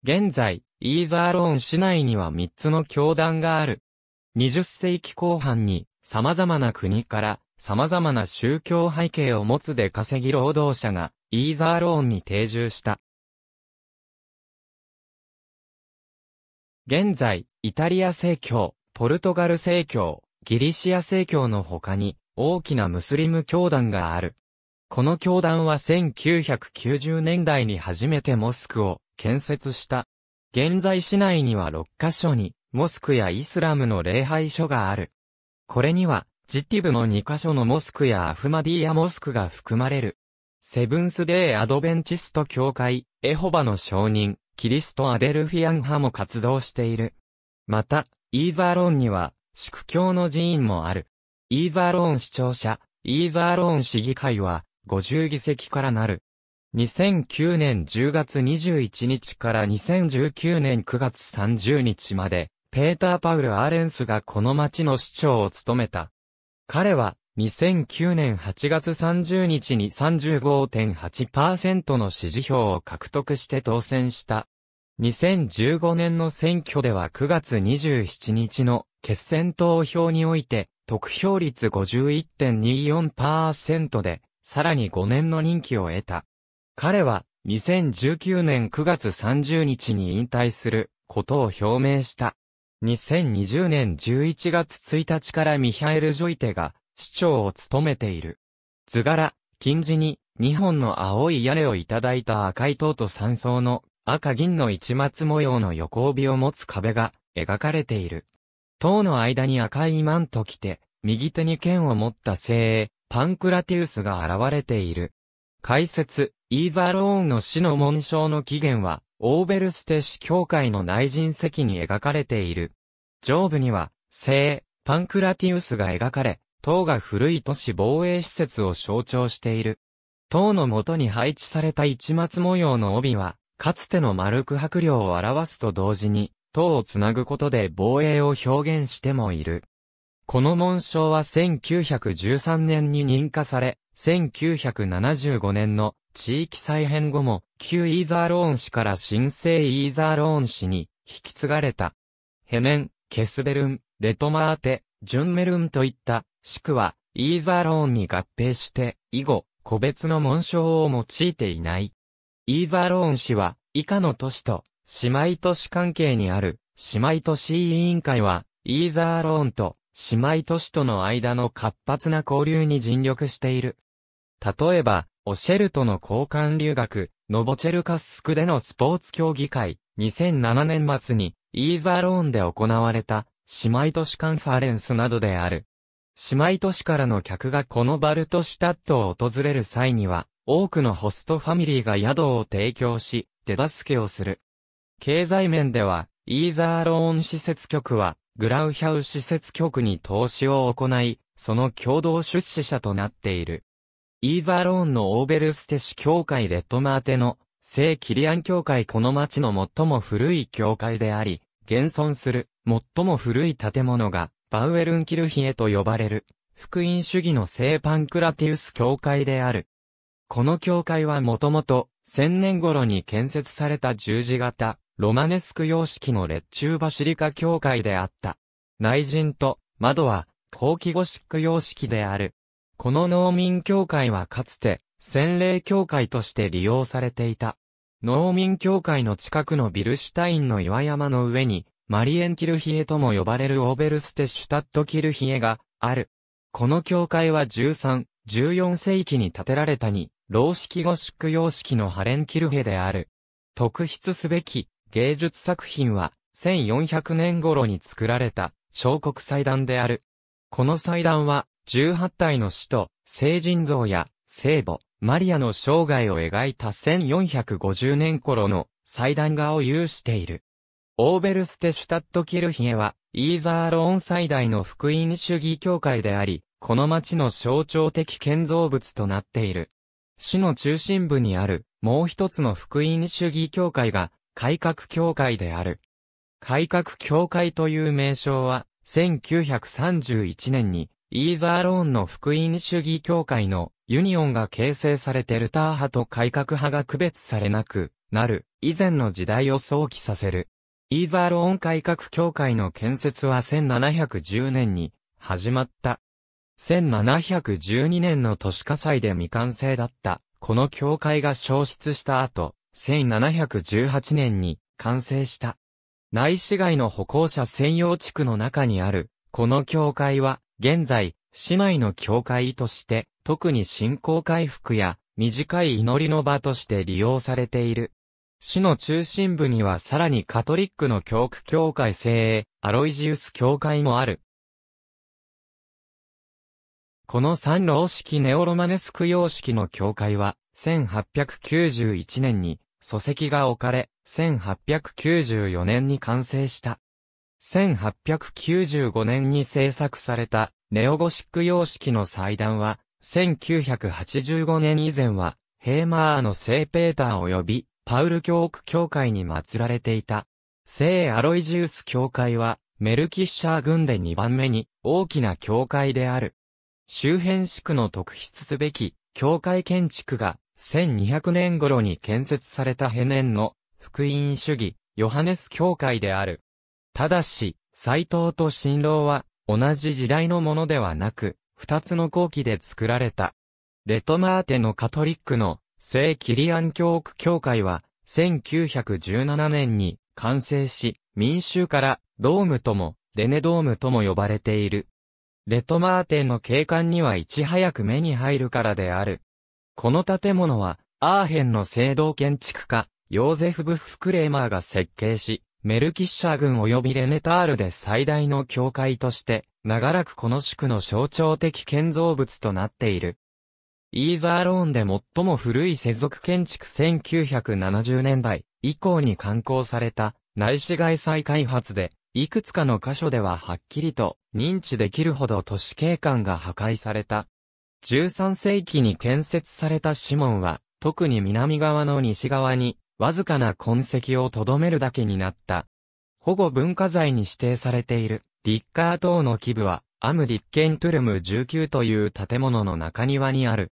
現在、イーザーローン市内には3つの教団がある。20世紀後半に様々な国から様々な宗教背景を持つ出稼ぎ労働者がイーザーローンに定住した。現在、イタリア正教、ポルトガル正教、ギリシア正教の他に大きなムスリム教団がある。この教団は1990年代に初めてモスクを建設した。現在市内には6カ所に、モスクやイスラムの礼拝所がある。これには、ジティブの2カ所のモスクやアフマディアモスクが含まれる。セブンスデーアドベンチスト教会、エホバの証人、キリストアデルフィアン派も活動している。また、イーザーローンには、宿教の寺院もある。イーザーローン市長者、イーザーローン市議会は、50議席からなる。2009年10月21日から2019年9月30日まで、ペーター・パウル・アーレンスがこの町の市長を務めた。彼は、2009年8月30日に35.8%の支持票を獲得して当選した。2015年の選挙では9月27日の決選投票において、得票率51.24%で、さらに5年の任期を得た。彼は2019年9月30日に引退することを表明した。2020年11月1日からミハエル・ジョイテが市長を務めている。図柄、金字に2本の青い屋根をいただいた赤い塔と三層の赤銀の市松模様の横帯を持つ壁が描かれている。塔の間に赤いマント着て、右手に剣を持った精鋭、パンクラティウスが現れている。解説、イーザーローンの死の紋章の起源は、オーベルステ市教会の内人席に描かれている。上部には、聖、パンクラティウスが描かれ、塔が古い都市防衛施設を象徴している。塔の元に配置された市松模様の帯は、かつての丸く白量を表すと同時に、塔をつなぐことで防衛を表現してもいる。この紋章は1913年に認可され、1975年の地域再編後も、旧イーザーローン氏から新生イーザーローン氏に引き継がれた。ヘメン、ケスベルン、レトマーテ、ジュンメルンといった市区は、イーザーローンに合併して、以後、個別の紋章を用いていない。イーザーローン氏は、以下の都市と、姉妹都市関係にある、姉妹都市委員会は、イーザーローンと、姉妹都市との間の活発な交流に尽力している。例えば、オシェルトの交換留学、ノボチェルカスクでのスポーツ競技会、2007年末に、イーザーローンで行われた、姉妹都市カンファレンスなどである。姉妹都市からの客がこのバルトシュタットを訪れる際には、多くのホストファミリーが宿を提供し、手助けをする。経済面では、イーザーローン施設局は、グラウヒャウ施設局に投資を行い、その共同出資者となっている。イーザーローンのオーベルステ市教会レットマーテの聖キリアン教会この町の最も古い教会であり、現存する最も古い建物がバウエルンキルヒエと呼ばれる福音主義の聖パンクラティウス教会である。この教会はもともと1000年頃に建設された十字型ロマネスク様式の列中バシリカ教会であった。内陣と窓は後期ゴシック様式である。この農民協会はかつて、洗礼協会として利用されていた。農民協会の近くのビルシュタインの岩山の上に、マリエンキルヒエとも呼ばれるオーベルステシュタットキルヒエがある。この教会は13、14世紀に建てられたに、老式ゴシック様式のハレンキルヘである。特筆すべき芸術作品は、1400年頃に作られた彫刻祭壇である。この祭壇は、18体の使徒、聖人像や聖母、マリアの生涯を描いた1450年頃の祭壇画を有している。オーベルステシュタットキルヒエは、イーザーローン最大の福音主義教会であり、この町の象徴的建造物となっている。市の中心部にある、もう一つの福音主義教会が、改革教会である。改革教会という名称は、1931年にイーザーローンの福音主義教会のユニオンが形成されてルター派と改革派が区別されなくなる以前の時代を想起させる。イーザーローン改革教会の建設は1710年に始まった。1712年の都市火災で未完成だった、この教会が消失した後、1718年に完成した。内市街の歩行者専用地区の中にある、この教会は、現在、市内の教会として、特に信仰回復や、短い祈りの場として利用されている。市の中心部にはさらにカトリックの教区教会精鋭、アロイジウス教会もある。この三老式ネオロマネスク様式の教会は、1891年に、礎石が置かれ、1894年に完成した。1895年に制作されたネオゴシック様式の祭壇は、1985年以前は、ヘーマーの聖ペーター及び、パウル教区教会に祀られていた。聖アロイジウス教会は、メルキッシャー軍で2番目に大きな教会である。周辺地区の特筆すべき教会建築が1200年頃に建設されたヘネンの福音主義ヨハネス教会である。ただし、斎藤と新郎は、同じ時代のものではなく、二つの後期で作られた。レトマーテのカトリックの聖キリアン教区教会は、1917年に完成し、民衆からドームとも、レネドームとも呼ばれている。レトマーテの景観にはいち早く目に入るからである。この建物は、アーヘンの聖堂建築家、ヨーゼフ・ブッフ・クレーマーが設計し、メルキッシャー軍及びレネタールで最大の教会として、長らくこの宿の象徴的建造物となっている。イーザーローンで最も古い世俗建築1970年代以降に刊行された内市街再開発で、いくつかの箇所でははっきりと認知できるほど都市景観が破壊された。13世紀に建設されたシモンは、特に南側の西側にわずかな痕跡を留めるだけになった。保護文化財に指定されている、ディッカー島の基部は、アムディッケントゥルム19という建物の中庭にある。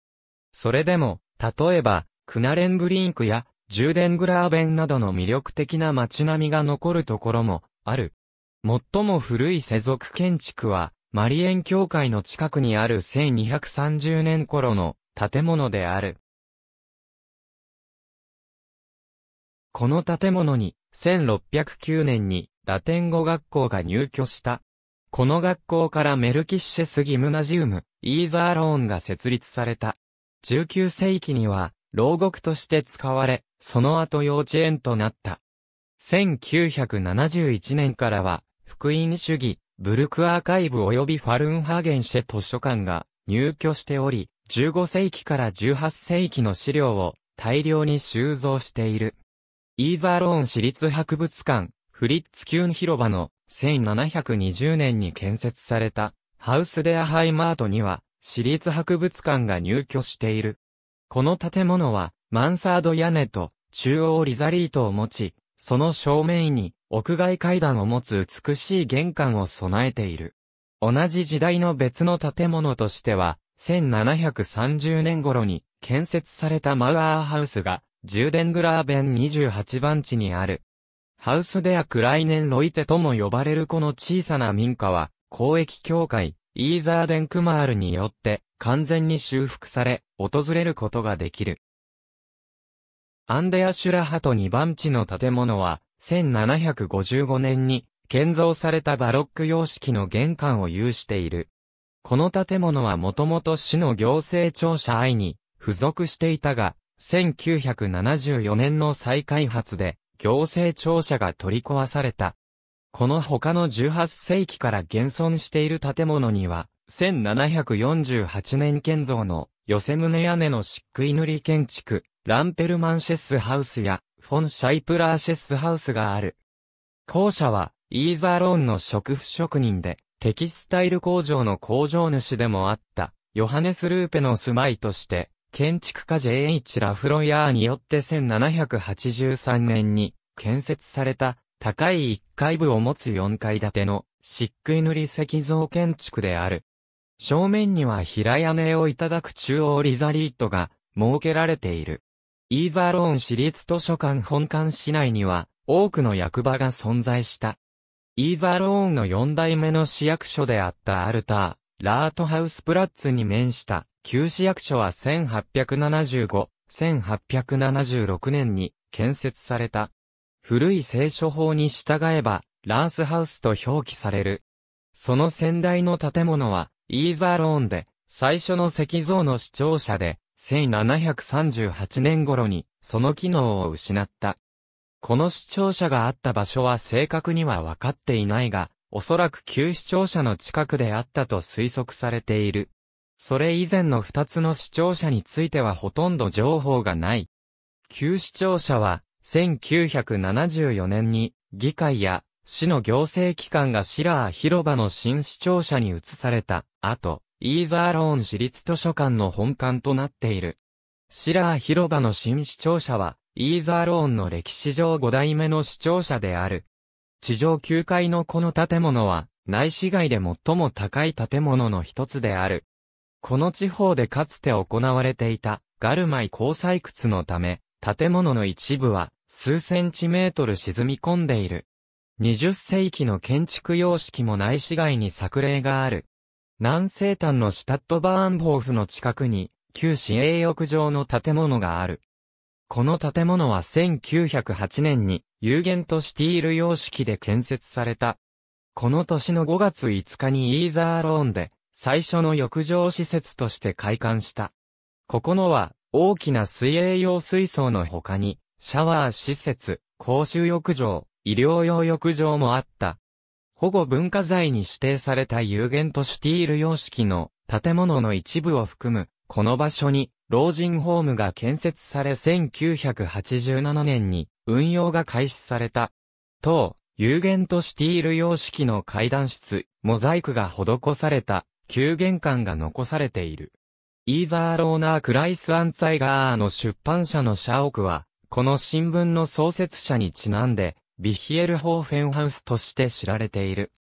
それでも、例えば、クナレンブリンクや、ジューデングラーベンなどの魅力的な街並みが残るところも、ある。最も古い世俗建築は、マリエン教会の近くにある1230年頃の建物である。この建物に、1609年に、ラテン語学校が入居した。この学校からメルキッシェスギムナジウム、イーザーローンが設立された。19世紀には、牢獄として使われ、その後幼稚園となった。1971年からは、福音主義、ブルクアーカイブ及びファルンハーゲンシェ図書館が入居しており、15世紀から18世紀の資料を大量に収蔵している。イーザーローン市立博物館、フリッツキューン広場の1720年に建設されたハウスデアハイマートには市立博物館が入居している。この建物はマンサード屋根と中央リザリートを持ち、その正面に屋外階段を持つ美しい玄関を備えている。同じ時代の別の建物としては、1730年頃に建設されたマウアーハウスがジューデングラーベン28番地にある。ハウスデア・クライネン・ロイテとも呼ばれるこの小さな民家は、公益協会、イーザーデン・クマールによって完全に修復され、訪れることができる。アンデア・シュラハト2番地の建物は、1755年に建造されたバロック様式の玄関を有している。この建物はもともと市の行政庁舎愛に付属していたが、1974年の再開発で、行政庁舎が取り壊された。この他の18世紀から現存している建物には、1748年建造の寄せ胸屋根の漆喰塗り建築、ランペルマンシェスハウスや、フォンシャイプラーシェスハウスがある。校舎は、イーザーローンの職婦職人で、テキスタイル工場の工場主でもあった、ヨハネス・ルーペの住まいとして、建築家 J.H. ラフロイヤーによって1783年に建設された高い1階部を持つ4階建ての漆喰塗り石像建築である。正面には平屋根をいただく中央リザリートが設けられている。イーザーローン市立図書館本館市内には多くの役場が存在した。イーザーローンの4代目の市役所であったアルター、ラートハウスプラッツに面した旧市役所は1875、1876年に建設された。古い聖書法に従えば、ラースハウスと表記される。その先代の建物は、イーザーローンで、最初の石像の視聴者で、1738年頃に、その機能を失った。この視聴者があった場所は正確には分かっていないが、おそらく旧視聴者の近くであったと推測されている。それ以前の二つの視聴者についてはほとんど情報がない。旧視聴者は、1974年に、議会や、市の行政機関がシラー広場の新視聴者に移された後、イーザーローン市立図書館の本館となっている。シラー広場の新視聴者は、イーザーローンの歴史上5代目の視聴者である。地上9階のこの建物は、内市街で最も高い建物の一つである。この地方でかつて行われていた、ガルマイ鉱採掘のため、建物の一部は、数センチメートル沈み込んでいる。20世紀の建築様式もない市街に作例がある。南西端のシュタットバーンホーフの近くに、旧市営浴場の建物がある。この建物は1908年に、有限都市ティール様式で建設された。この年の5月5日にイーザーローンで、最初の浴場施設として開館した。ここのは、大きな水泳用水槽の他に、シャワー施設、公衆浴場、医療用浴場もあった。保護文化財に指定された有限都市ティール様式の建物の一部を含む、この場所に老人ホームが建設され1987年に運用が開始された。当、有限都市ティール様式の階段室、モザイクが施された旧玄関が残されている。イーザーローナー・クライス・アンツァイガーの出版社の社屋は、この新聞の創設者にちなんで、ビヒエルホーフェンハウスとして知られている。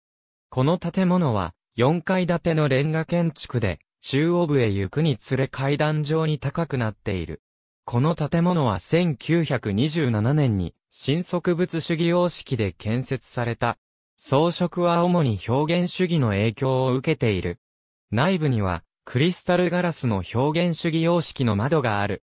この建物は、4階建てのレンガ建築で、中央部へ行くにつれ階段状に高くなっている。この建物は1927年に、新植物主義様式で建設された。装飾は主に表現主義の影響を受けている。内部には、クリスタルガラスの表現主義様式の窓がある。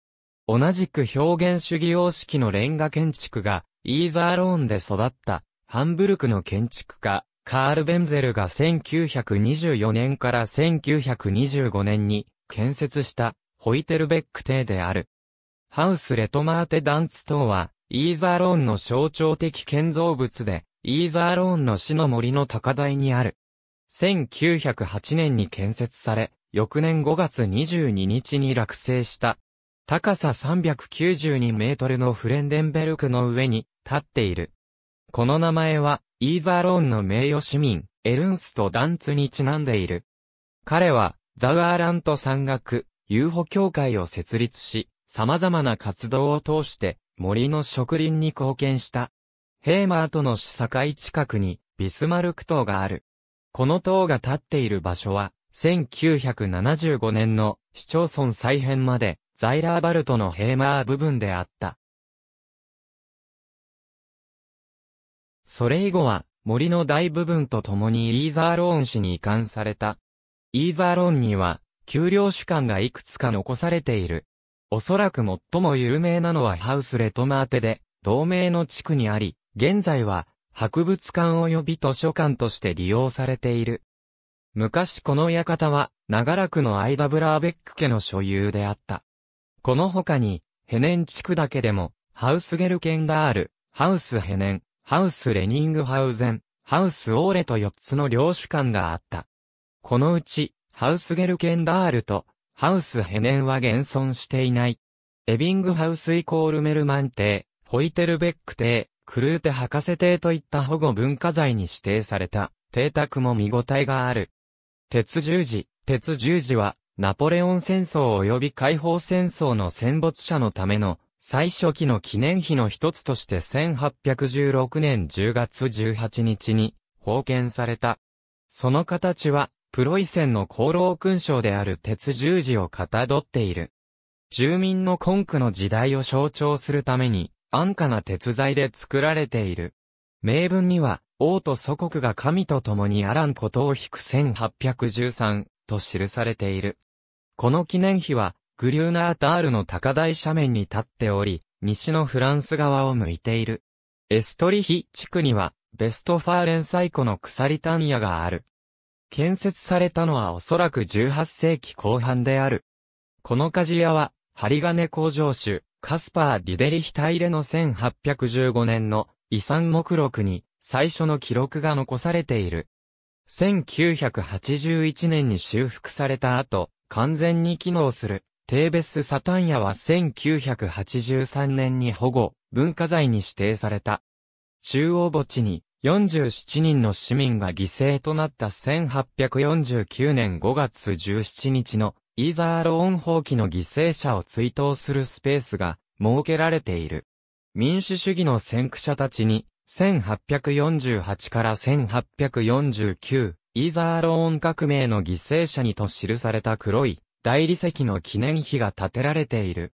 同じく表現主義様式のレンガ建築が、イーザーローンで育った、ハンブルクの建築家、カール・ベンゼルが1924年から1925年に建設したホイテルベック邸である。ハウス・レトマーテ・ダンツ島は、イーザーローンの象徴的建造物で、イーザーローンの死の森の高台にある。1908年に建設され、翌年5月22日に落成した。高さ392メートルのフレンデンベルクの上に立っている。この名前は、イーザーローンの名誉市民、エルンスト・ダンツにちなんでいる。彼は、ザワーラント山岳、遊歩協会を設立し、様々な活動を通して森の植林に貢献した。ヘーマーとの市境近くにビスマルク島がある。この塔が建っている場所は、1975年の市町村再編まで、ザイラーバルトのヘーマー部分であった。それ以後は、森の大部分と共にイーザーローン市に移管された。イーザーローンには、丘陵主館がいくつか残されている。おそらく最も有名なのはハウスレトマーテで、同名の地区にあり、現在は博物館及び図書館として利用されている。昔この館は、長らくの間ブラーベック家の所有であった。この他に、ヘネン地区だけでも、ハウスゲルケンダール、ハウスヘネン、ハウスレニングハウゼン、ハウスオーレと4つの領主館があった。このうち、ハウスゲルケンダールと、ハウスヘネンは現存していない。エビングハウスイコールメルマン邸、ホイテルベック邸、クルーテ博士邸といった保護文化財に指定された、邸宅も見応えがある。鉄十字、鉄十字は、ナポレオン戦争及び解放戦争の戦没者のための、最初期の記念碑の一つとして1816年10月18日に封建された。その形は、プロイセンの功労勲章である鉄十字をかたどっている。住民の根拠の時代を象徴するために、安価な鉄材で作られている。名文には、王と祖国が神と共にあらんことを引く1813と記されている。この記念碑は、グリューナータールの高台斜面に立っており、西のフランス側を向いている。エストリヒ地区には、ベストファーレン最古の鎖単野がある。建設されたのはおそらく18世紀後半である。この鍛冶屋は、針金工場種、カスパー・リデリヒ・タイレの1815年の遺産目録に最初の記録が残されている。1981年に修復された後、完全に機能する、テーベス・サタンヤは1983年に保護、文化財に指定された。中央墓地に47人の市民が犠牲となった1849年5月17日のイーザーローン放棄の犠牲者を追悼するスペースが設けられている。民主主義の先駆者たちに、1848から1849、イーザーローン革命の犠牲者にと記された黒い大理石の記念碑が建てられている。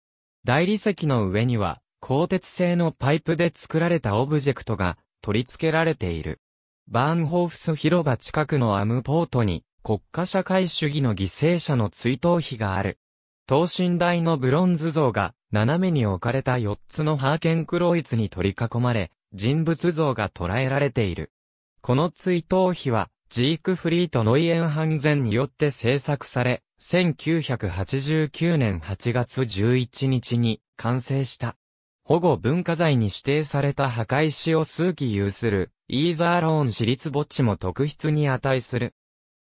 大理石の上には、鋼鉄製のパイプで作られたオブジェクトが取り付けられている。バーンホーフス広場近くのアムポートに国家社会主義の犠牲者の追悼碑がある。等身大のブロンズ像が斜めに置かれた4つのハーケンクロイツに取り囲まれ、人物像が捉えられている。この追悼碑は、ジークフリート・ノイエンハンゼンによって制作され、1989年8月11日に完成した。保護文化財に指定された墓石を数期有する、イーザーローン私立墓地も特筆に値する。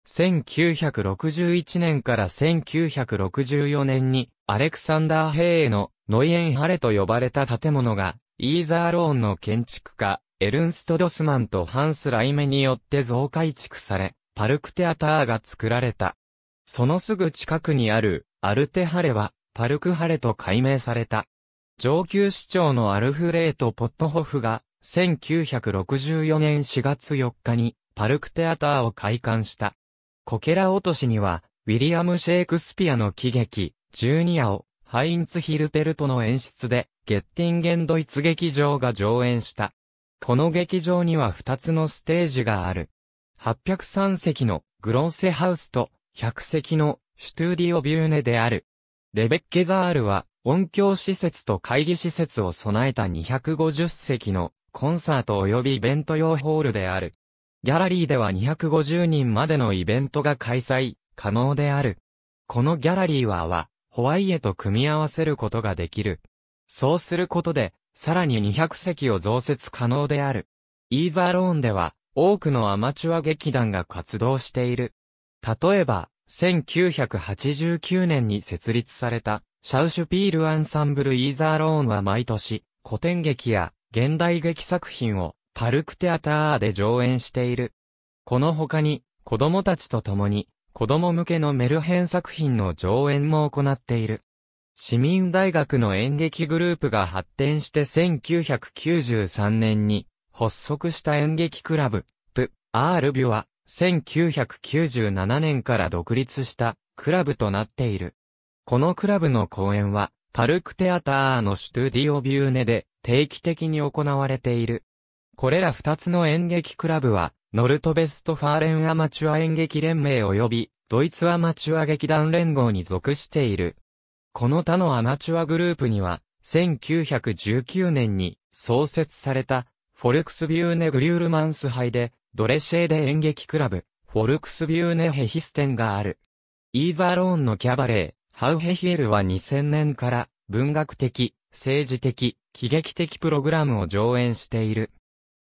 1961年から1964年に、アレクサンダー・ヘーのノイエンハレと呼ばれた建物が、イーザーローンの建築家、エルンスト・ドスマンとハンス・ライメによって増改築され、パルクテアターが作られた。そのすぐ近くにある、アルテハレは、パルクハレと改名された。上級市長のアルフレート・ポットホフが、1964年4月4日に、パルクテアターを開館した。こけら落としには、ウィリアム・シェイクスピアの喜劇、ジュニアを、ハインツ・ヒルペルトの演出で、ゲッティンゲンドイツ劇場が上演した。この劇場には2つのステージがある。803席のグロンセハウスと100席のシュトゥーディオビューネである。レベッケザールは音響施設と会議施設を備えた250席のコンサート及びイベント用ホールである。ギャラリーでは250人までのイベントが開催、可能である。このギャラリーはは、ホワイエと組み合わせることができる。そうすることで、さらに200席を増設可能である。イーザーローンでは、多くのアマチュア劇団が活動している。例えば、1989年に設立された、シャウシュピールアンサンブルイーザーローンは毎年、古典劇や現代劇作品をパルクテアターで上演している。この他に、子供たちと共に、子供向けのメルヘン作品の上演も行っている。市民大学の演劇グループが発展して1993年に発足した演劇クラブ、プ・アールビュは1997年から独立したクラブとなっている。このクラブの公演はパルクテアターのシュトゥディオビューネで定期的に行われている。これら二つの演劇クラブは、ノルトベストファーレンアマチュア演劇連盟及び、ドイツアマチュア劇団連合に属している。この他のアマチュアグループには、1919年に創設された、フォルクスビューネ・グリュールマンス杯で、ドレシェーデ演劇クラブ、フォルクスビューネ・ヘヒステンがある。イーザーローンのキャバレー、ハウヘヒエルは2000年から、文学的、政治的、喜劇的プログラムを上演している。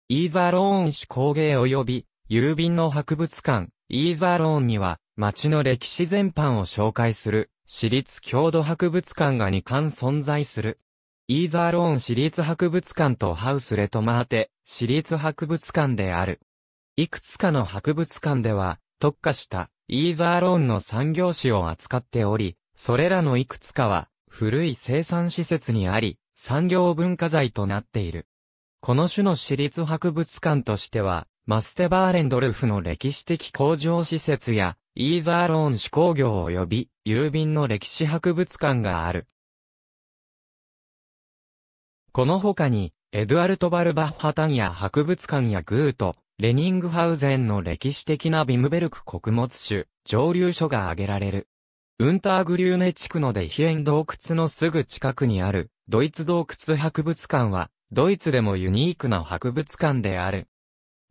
イーザーローン市工芸及び郵便の博物館、イーザーローンには街の歴史全般を紹介する私立郷土博物館が2館存在する。イーザーローン私立博物館とハウスレトマーテ私立博物館である。いくつかの博物館では特化したイーザーローンの産業史を扱っており、それらのいくつかは古い生産施設にあり、産業文化財となっている。この種の私立博物館としては、マステバーレンドルフの歴史的工場施設や、イーザーローン手工業及び、郵便の歴史博物館がある。この他に、エドゥアルト・バルバッハタンや博物館やグート、レニングハウゼンの歴史的なビムベルク穀物種、蒸留所が挙げられる。ウンターグリューネ地区のデヒエン洞窟のすぐ近くにある、ドイツ洞窟博物館は、ドイツでもユニークな博物館である。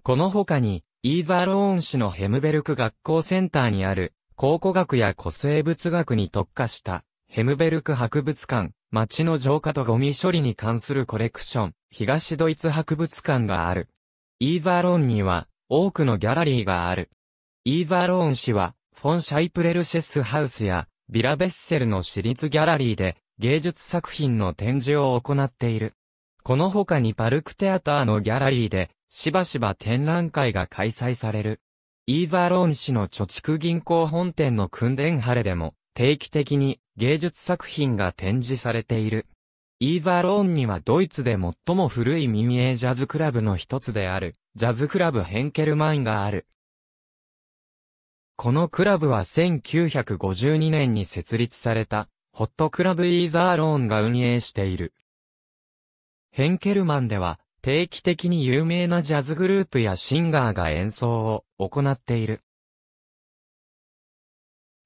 この他に、イーザーローン市のヘムベルク学校センターにある、考古学や古生物学に特化した、ヘムベルク博物館、街の浄化とゴミ処理に関するコレクション、東ドイツ博物館がある。イーザーローンには、多くのギャラリーがある。イーザーローン市は、フォン・シャイプレルシェスハウスや、ビラ・ベッセルの私立ギャラリーで、芸術作品の展示を行っている。この他にパルクテアターのギャラリーで、しばしば展覧会が開催される。イーザーローン市の貯蓄銀行本店の訓練晴れでも、定期的に芸術作品が展示されている。イーザーローンにはドイツで最も古い民営ジャズクラブの一つである、ジャズクラブヘンケルマインがある。このクラブは1952年に設立された、ホットクラブイーザーローンが運営している。ヘンケルマンでは、定期的に有名なジャズグループやシンガーが演奏を行っている。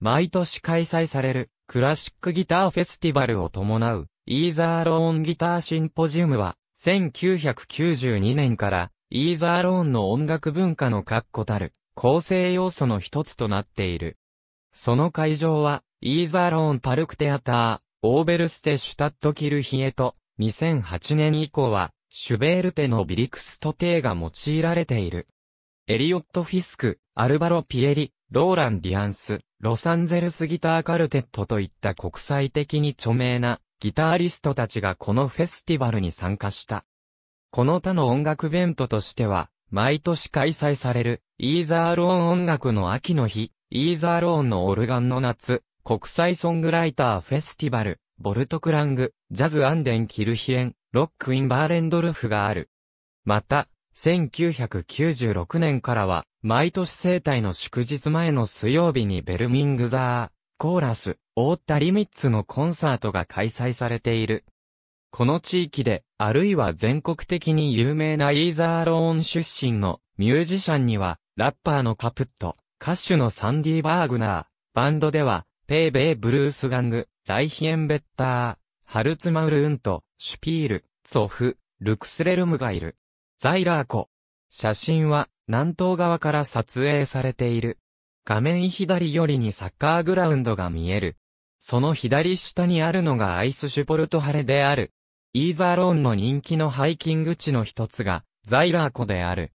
毎年開催されるクラシックギターフェスティバルを伴うイーザーローンギターシンポジウムは1992年からイーザーローンの音楽文化の確固たる構成要素の一つとなっている。その会場はイーザーローンパルクテアター、オーベルステシュタットキルヒエと2008年以降は、シュベールテのビリクストテーが用いられている。エリオット・フィスク、アルバロ・ピエリ、ローラン・ディアンス、ロサンゼルスギターカルテットといった国際的に著名なギタリストたちがこのフェスティバルに参加した。この他の音楽イベントとしては、毎年開催される、イーザーローン音楽の秋の日、イーザーローンのオルガンの夏、国際ソングライターフェスティバル、ボルトクラング、ジャズアンデン・キルヒエン、ロック・イン・バーレンドルフがある。また、1996年からは、毎年生体の祝日前の水曜日にベルミングザー、コーラス、オータ・リミッツのコンサートが開催されている。この地域で、あるいは全国的に有名なイーザーローン出身のミュージシャンには、ラッパーのカプット、歌手のサンディ・バーグナー、バンドでは、ペイベイ・ブルース・ガング、ライヒエンベッター、ハルツマウルウント、シュピール、ゾフ、ルクスレルムがいる。ザイラー湖。写真は南東側から撮影されている。画面左寄りにサッカーグラウンドが見える。その左下にあるのがアイスシュポルトハレである。イーザーローンの人気のハイキング地の一つが、ザイラー湖である。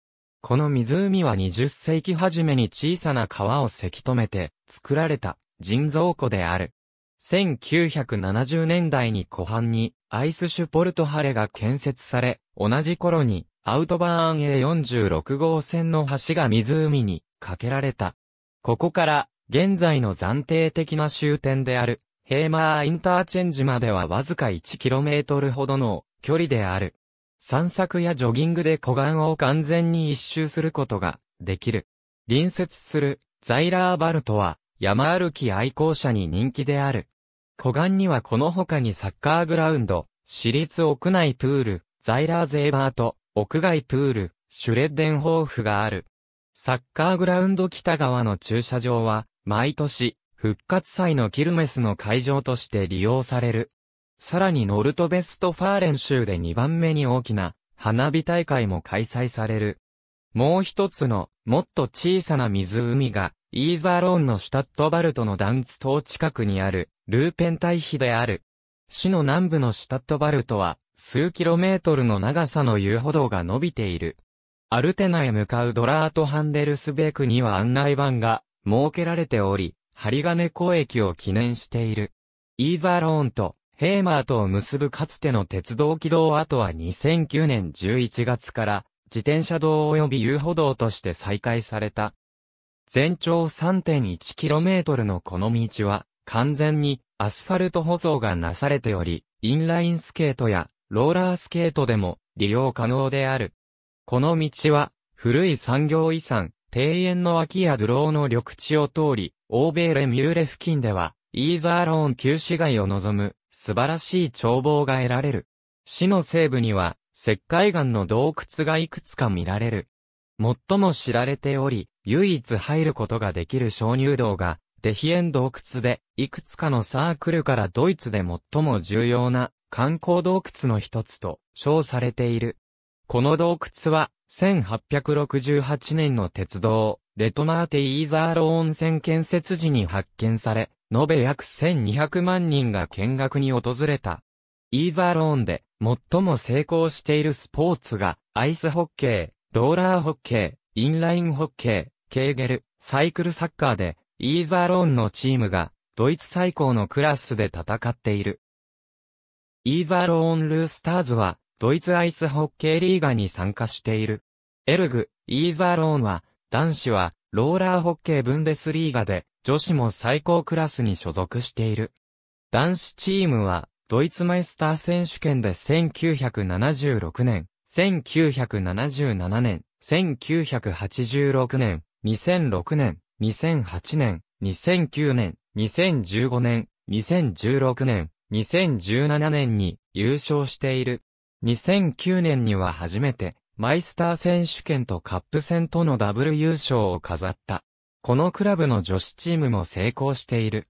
この湖は20世紀初めに小さな川をせき止めて、作られた、人造湖である。1970年代に湖畔にアイスシュポルトハレが建設され、同じ頃にアウトバーン A46 号線の橋が湖に架けられた。ここから現在の暫定的な終点であるヘーマーインターチェンジまではわずか 1km ほどの距離である。散策やジョギングで湖岸を完全に一周することができる。隣接するザイラーバルトは山歩き愛好者に人気である。湖岸にはこの他にサッカーグラウンド、私立屋内プール、ザイラーゼーバーと、屋外プール、シュレッデンホーフがある。サッカーグラウンド北側の駐車場は、毎年、復活祭のキルメスの会場として利用される。さらにノルトベストファーレン州で2番目に大きな花火大会も開催される。もう一つの、もっと小さな湖が、イーザーローンのシュタットバルトのダンツ島近くにある、ルーペン対比である。市の南部のシュタットバルトは、数キロメートルの長さの遊歩道が伸びている。アルテナへ向かうドラートハンデルスベクには案内板が設けられており、針金交易を記念している。イーザーローンとヘーマートを結ぶかつての鉄道軌道跡は2009年11月から自転車道及び遊歩道として再開された。全長 3.1km のこの道は、完全にアスファルト舗装がなされており、インラインスケートやローラースケートでも利用可能である。この道は、古い産業遺産、庭園の脇やドローの緑地を通り、オーベーレミューレ付近では、イーザーローン旧市街を望む、素晴らしい眺望が得られる。市の西部には、石灰岩の洞窟がいくつか見られる。最も知られており、唯一入ることができる鍾乳洞が、デヒエン洞窟で、いくつかのサークルからドイツで最も重要な観光洞窟の一つと称されている。この洞窟は、1868年の鉄道、レトマーテイーザーロ温泉建設時に発見され、延べ約1200万人が見学に訪れた。イーザーローンで最も成功しているスポーツがアイスホッケー、ローラーホッケー、インラインホッケー、ケーゲル、サイクルサッカーで、イーザーローンのチームが、ドイツ最高のクラスで戦っている。イーザーローンルースターズは、ドイツアイスホッケーリーガに参加している。エルグ、イーザーローンは、男子は、ローラーホッケーブンデスリーガで、女子も最高クラスに所属している。男子チームは、ドイツマイスター選手権で1976年、1977年、1986年、2006年、2008年、2009年、2015年、2016年、2017年に優勝している。2009年には初めて、マイスター選手権とカップ戦とのダブル優勝を飾った。このクラブの女子チームも成功している。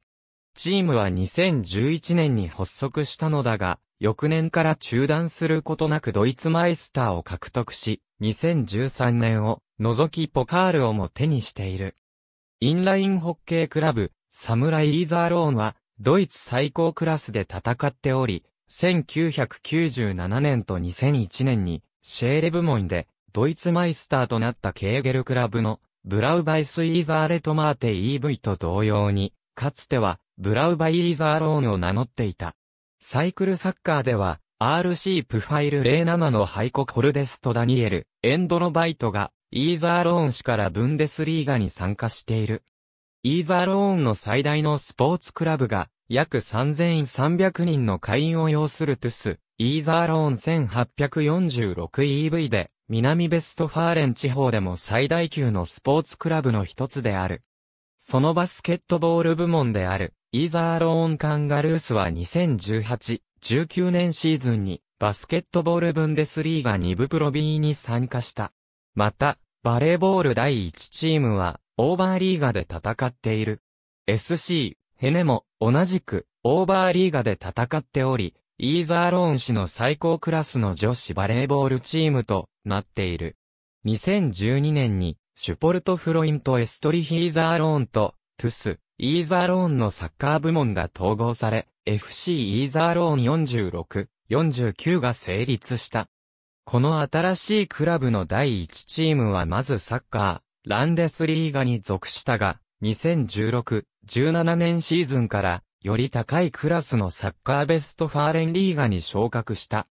チームは2011年に発足したのだが、翌年から中断することなくドイツマイスターを獲得し、2013年を除きポカールをも手にしている。インラインホッケークラブ、サムライ・イーザーローンは、ドイツ最高クラスで戦っており、1997年と2001年に、シェーレ部門で、ドイツマイスターとなったケーゲルクラブの、ブラウバイス・イーザーレトマーテ EV と同様に、かつては、ブラウバイ・イーザーローンを名乗っていた。サイクルサッカーでは、RC プファイル07のハイコ・コルデスト・ダニエル、エンドロバイトが、イーザーローン氏からブンデスリーガに参加している。イーザーローンの最大のスポーツクラブが、約3300人の会員を要するトゥス、イーザーローン 1846EV で、南ベストファーレン地方でも最大級のスポーツクラブの一つである。そのバスケットボール部門である、イーザーローンカンガルースは2018、19年シーズンにバスケットボールブンデスリーガ2部プロ B に参加した。また、バレーボール第1チームはオーバーリーガで戦っている。SC、ヘネも同じくオーバーリーガで戦っており、イーザーローン氏の最高クラスの女子バレーボールチームとなっている。2012年にシュポルトフロインとエストリヒーザーローンとトゥス、イーザーローンのサッカー部門が統合され、FC イーザーローン46、49が成立した。この新しいクラブの第1チームはまずサッカー、ランデスリーガに属したが、2016、17年シーズンから、より高いクラスのサッカーベストファーレンリーガに昇格した。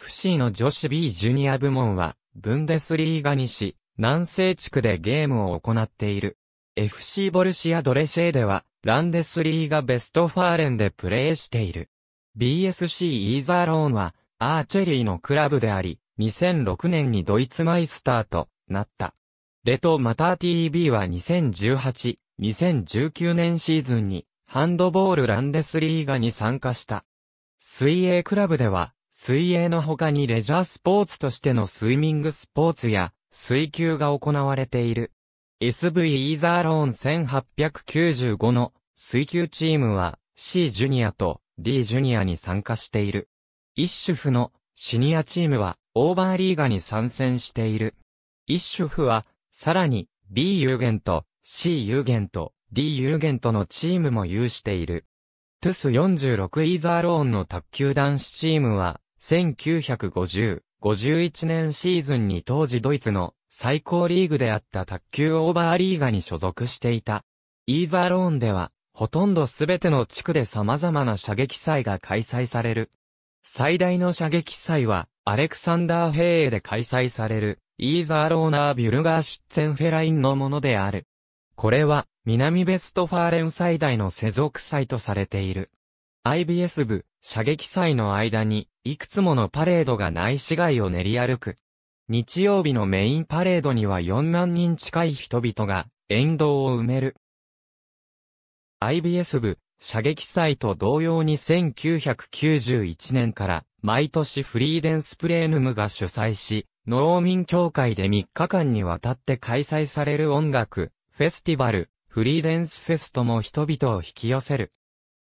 FC の女子 B ジュニア部門は、ブンデスリーガにし、南西地区でゲームを行っている。FC ボルシア・ドレシェーでは、ランデスリーガ・ベストファーレンでプレーしている。BSC イーザーローンは、アーチェリーのクラブであり、2006年にドイツマイスターとなった。レト・マター t v b は2018、2019年シーズンに、ハンドボールランデスリーガに参加した。水泳クラブでは、水泳の他にレジャースポーツとしてのスイミングスポーツや、水球が行われている。SV イーザーローン1895の水球チームは C ジュニアと D ジュニアに参加している。イッシュフのシニアチームはオーバーリーガに参戦している。イッシュフはさらに B ユーゲント、C ユーゲント、D ユーゲントのチームも有している。トゥス46イーザーローンの卓球男子チームは1950、51年シーズンに当時ドイツの最高リーグであった卓球オーバーリーガに所属していた。イーザーローンでは、ほとんどすべての地区で様々な射撃祭が開催される。最大の射撃祭は、アレクサンダーエ衛で開催される、イーザーローナー・ビュルガー・シュッツェンフェラインのものである。これは、南ベストファーレン最大の世俗祭とされている。IBS 部、射撃祭の間に、いくつものパレードが内市街を練り歩く。日曜日のメインパレードには4万人近い人々が沿道を埋める。IBS 部、射撃祭と同様に1991年から毎年フリーデンスプレーヌムが主催し、農民協会で3日間にわたって開催される音楽、フェスティバル、フリーデンスフェストも人々を引き寄せる。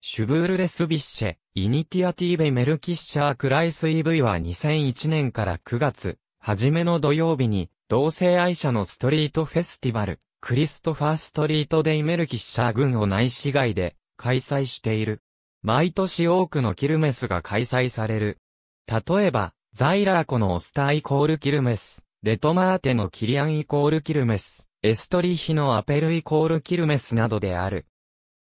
シュブールレスビッシェ、イニティアティーベメルキッシャークライス EV は2001年から9月、はじめの土曜日に、同性愛者のストリートフェスティバル、クリストファーストリートでイメルキッシャー郡を内市街で開催している。毎年多くのキルメスが開催される。例えば、ザイラーコのオスターイコールキルメス、レトマーテのキリアンイコールキルメス、エストリヒのアペルイコールキルメスなどである。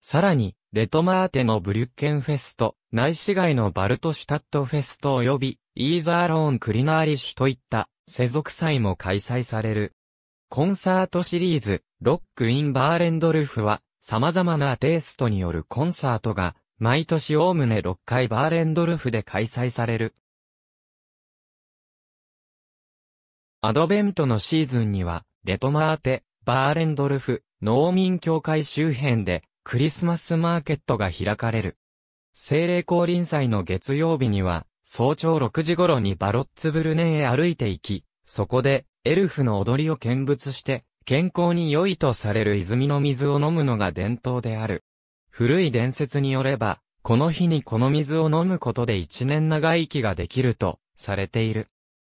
さらに、レトマーテのブリュッケンフェスト、内市街のバルトシュタットフェスト及び、イーザーローンクリナーリッシュといった世俗祭も開催される。コンサートシリーズ、ロックインバーレンドルフは、様々なテイストによるコンサートが、毎年おおむね6回バーレンドルフで開催される。アドベントのシーズンには、レトマーテ、バーレンドルフ、農民協会周辺で、クリスマスマーケットが開かれる。精霊降臨祭の月曜日には、早朝6時頃にバロッツブルネへ歩いて行き、そこで、エルフの踊りを見物して、健康に良いとされる泉の水を飲むのが伝統である。古い伝説によれば、この日にこの水を飲むことで一年長生きができると、されている。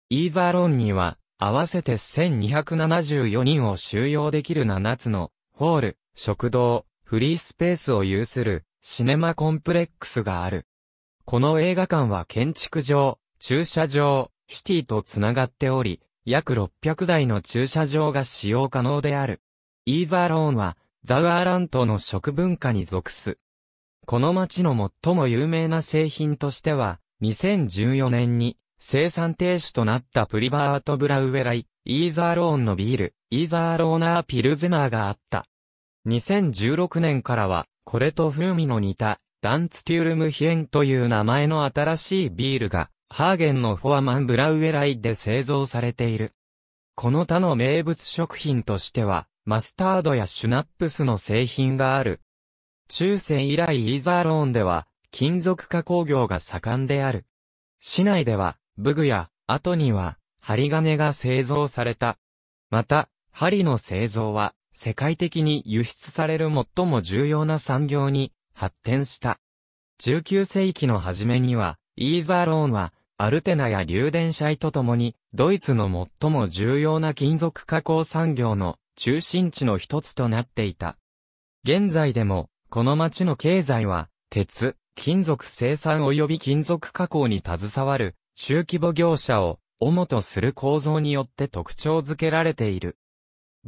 イーザーロンには、合わせて1274人を収容できる7つの、ホール、食堂、フリースペースを有する、シネマコンプレックスがある。この映画館は建築場、駐車場、シティと繋がっており、約600台の駐車場が使用可能である。イーザーローンは、ザウアーラントの食文化に属す。この町の最も有名な製品としては、2014年に生産停止となったプリバート・ブラウェライ、イーザーローンのビール、イーザーローナー・ピルゼナーがあった。2016年からは、これと風味の似たダンツテュールムヒエンという名前の新しいビールが、ハーゲンのフォアマンブラウエライで製造されている。この他の名物食品としては、マスタードやシュナップスの製品がある。中世以来イーザーローンでは、金属加工業が盛んである。市内では、武具や、後には、針金が製造された。また、針の製造は、世界的に輸出される最も重要な産業に発展した。19世紀の初めには、イーザーローンは、アルテナや流電車とともに、ドイツの最も重要な金属加工産業の中心地の一つとなっていた。現在でも、この町の経済は、鉄、金属生産及び金属加工に携わる中規模業者を主とする構造によって特徴づけられている。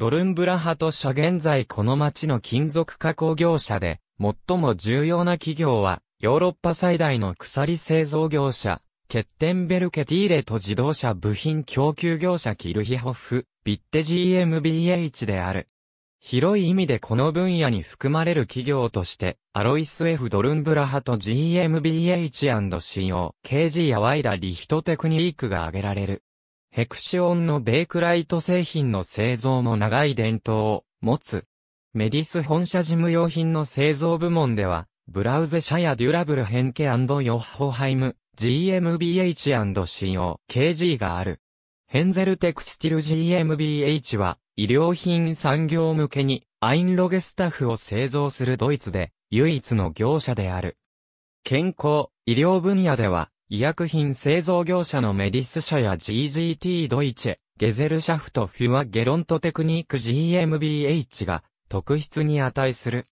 ドルンブラハト社現在この町の金属加工業者で、最も重要な企業は、ヨーロッパ最大の鎖製造業者、ケッテンベルケティーレと自動車部品供給業者キルヒホフ、ビッテ GmbH である。広い意味でこの分野に含まれる企業として、アロイス F ドルンブラハと GmbH&CO、KG やワイダリヒトテクニークが挙げられる。ヘクシオンのベイクライト製品の製造も長い伝統を持つ。メディス本社事務用品の製造部門では、ブラウゼ社やデュラブルヘンケヨッホハイム、GMBH&CO、KG がある。ヘンゼルテクスティル GMBH は、医療品産業向けに、アインロゲスタッフを製造するドイツで、唯一の業者である。健康、医療分野では、医薬品製造業者のメディス社や GGT ドイチェ、ゲゼルシャフトフュアゲロントテクニック GMBH が特質に値する。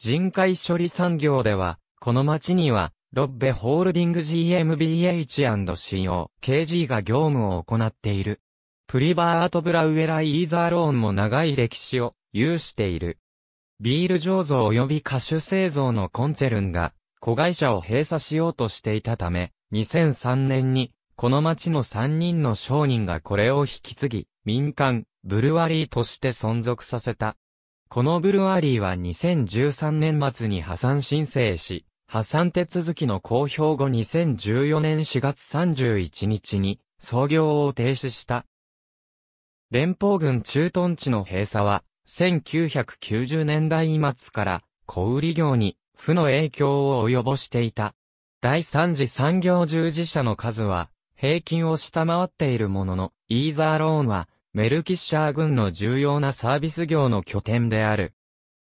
人海処理産業では、この町には、ロッベホールディング GMBH&CO、KG が業務を行っている。プリバーアト・ブラウエラ・イーザーローンも長い歴史を有している。ビール醸造及び歌手製造のコンツェルンが、子会社を閉鎖しようとしていたため、2003年に、この町の3人の商人がこれを引き継ぎ、民間、ブルワリーとして存続させた。このブルワリーは2013年末に破産申請し、破産手続きの公表後2014年4月31日に創業を停止した。連邦軍駐屯地の閉鎖は、1990年代末から小売業に負の影響を及ぼしていた。第三次産業従事者の数は、平均を下回っているものの、イーザーローンは、メルキッシャー軍の重要なサービス業の拠点である。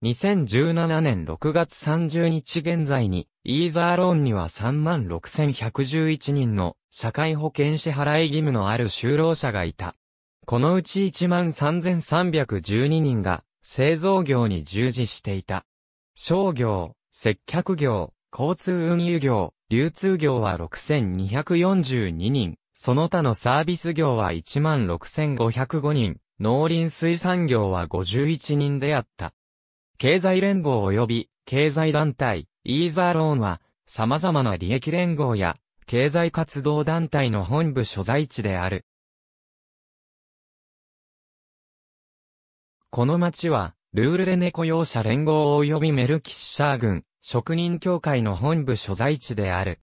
2017年6月30日現在に、イーザーローンには36,111人の社会保険支払い義務のある就労者がいた。このうち13,312人が製造業に従事していた。商業、接客業、交通運輸業、流通業は6242人、その他のサービス業は16505人、農林水産業は51人であった。経済連合及び経済団体、イーザーローンは、様々な利益連合や、経済活動団体の本部所在地である。この町は、ルールレネコ用車連合及びメルキッシャー郡、職人協会の本部所在地である。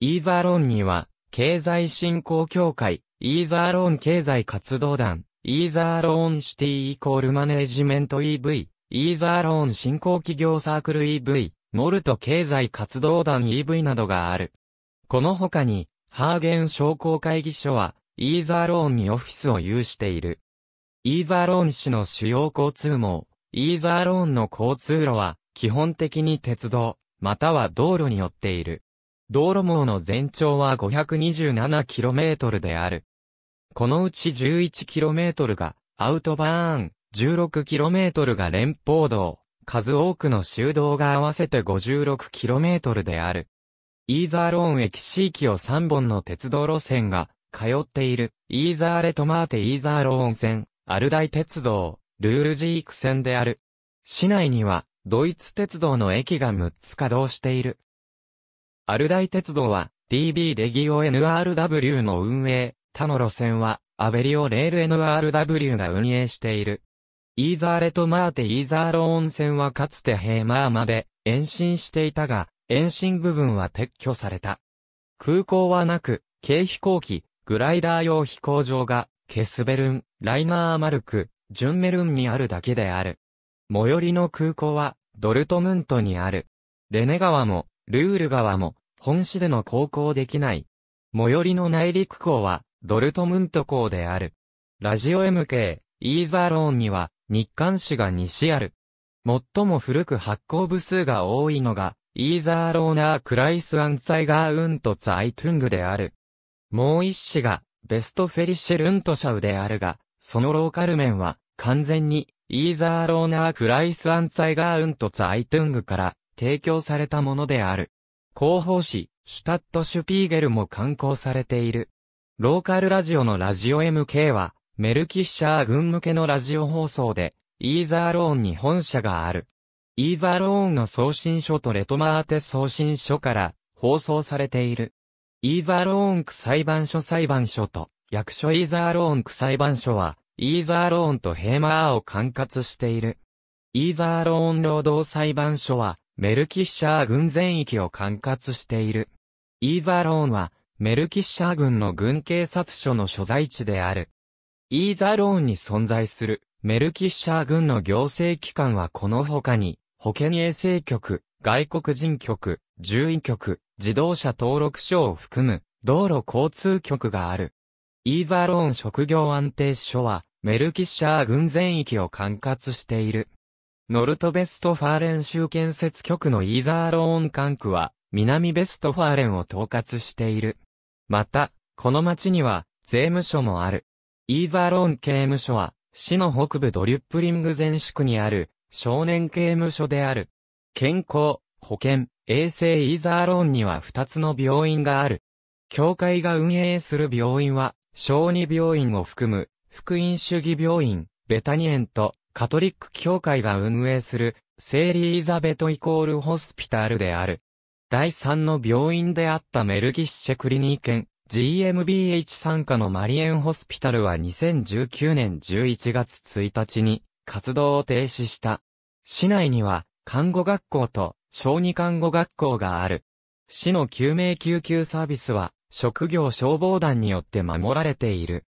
イーザーローンには、経済振興協会、イーザーローン経済活動団、イーザーローンシティイコールマネージメント EV、イーザーローン振興企業サークル EV、モルト経済活動団 EV などがある。この他に、ハーゲン商工会議所は、イーザーローンにオフィスを有している。イーザーローン市の主要交通網、イーザーローンの交通路は、基本的に鉄道、または道路によっている。道路網の全長は 527km である。このうち 11km がアウトバーン、16km が連邦道、数多くの修道が合わせて 56km である。イーザーローン駅地域を3本の鉄道路線が通っている、イーザーレトマーテイーザーローン線、アルダイ鉄道、ルールジーク線である。市内には、ドイツ鉄道の駅が6つ稼働している。アルダイ鉄道は DB レギオ NRW の運営、他の路線はアベリオレール NRW が運営している。イーザーレとマーテイーザーロ温泉はかつてヘーマーまで延伸していたが、延伸部分は撤去された。空港はなく、軽飛行機、グライダー用飛行場が、ケスベルン、ライナーマルク、ジュンメルンにあるだけである。最寄りの空港は、ドルトムントにある。レネ川も、ルール川も、本市での航行できない。最寄りの内陸港は、ドルトムント港である。ラジオ MK、イーザーローンには、日刊紙が西ある。最も古く発行部数が多いのが、イーザーローナー・クライス・アンツァイガー・ウント・ツアイトゥングである。もう一紙が、ベスト・フェリシェ・ルント・シャウであるが、そのローカル面は、完全に、イーザーローナー・クライス・アンツァイガー・ウント・ツアイトゥングから提供されたものである。広報誌、シュタット・シュピーゲルも刊行されている。ローカルラジオのラジオ MK は、メルキッシャー軍向けのラジオ放送で、イーザーローンに本社がある。イーザーローンの送信書とレトマーテ送信書から放送されている。イーザーローン区裁判所裁判所と役所イーザーローン区裁判所はイーザーローンとヘーマーを管轄している。イーザーローン労働裁判所は、メルキッシャー軍全域を管轄している。イーザーローンは、メルキッシャー軍の軍警察署の所在地である。イーザーローンに存在する、メルキッシャー軍の行政機関はこの他に、保健衛生局、外国人局、獣医局、自動車登録所を含む、道路交通局がある。イーザーローン職業安定所は、メルキッシャー軍全域を管轄している。ノルトベストファーレン州建設局のイーザーローン管区は、南ベストファーレンを統括している。また、この町には、税務署もある。イーザーローン刑務所は、市の北部ドリュップリング全市区にある、少年刑務所である。健康、保健、衛生イーザーローンには2つの病院がある。教会が運営する病院は、小児病院を含む福音主義病院、ベタニエンと、カトリック教会が運営する、セーリーザベトイコールホスピタルである。第3の病院であったメルギッシェクリニー県、GMBH 参加のマリエンホスピタルは2019年11月1日に活動を停止した。市内には看護学校と小児看護学校がある。市の救命救急サービスは職業消防団によって守られている。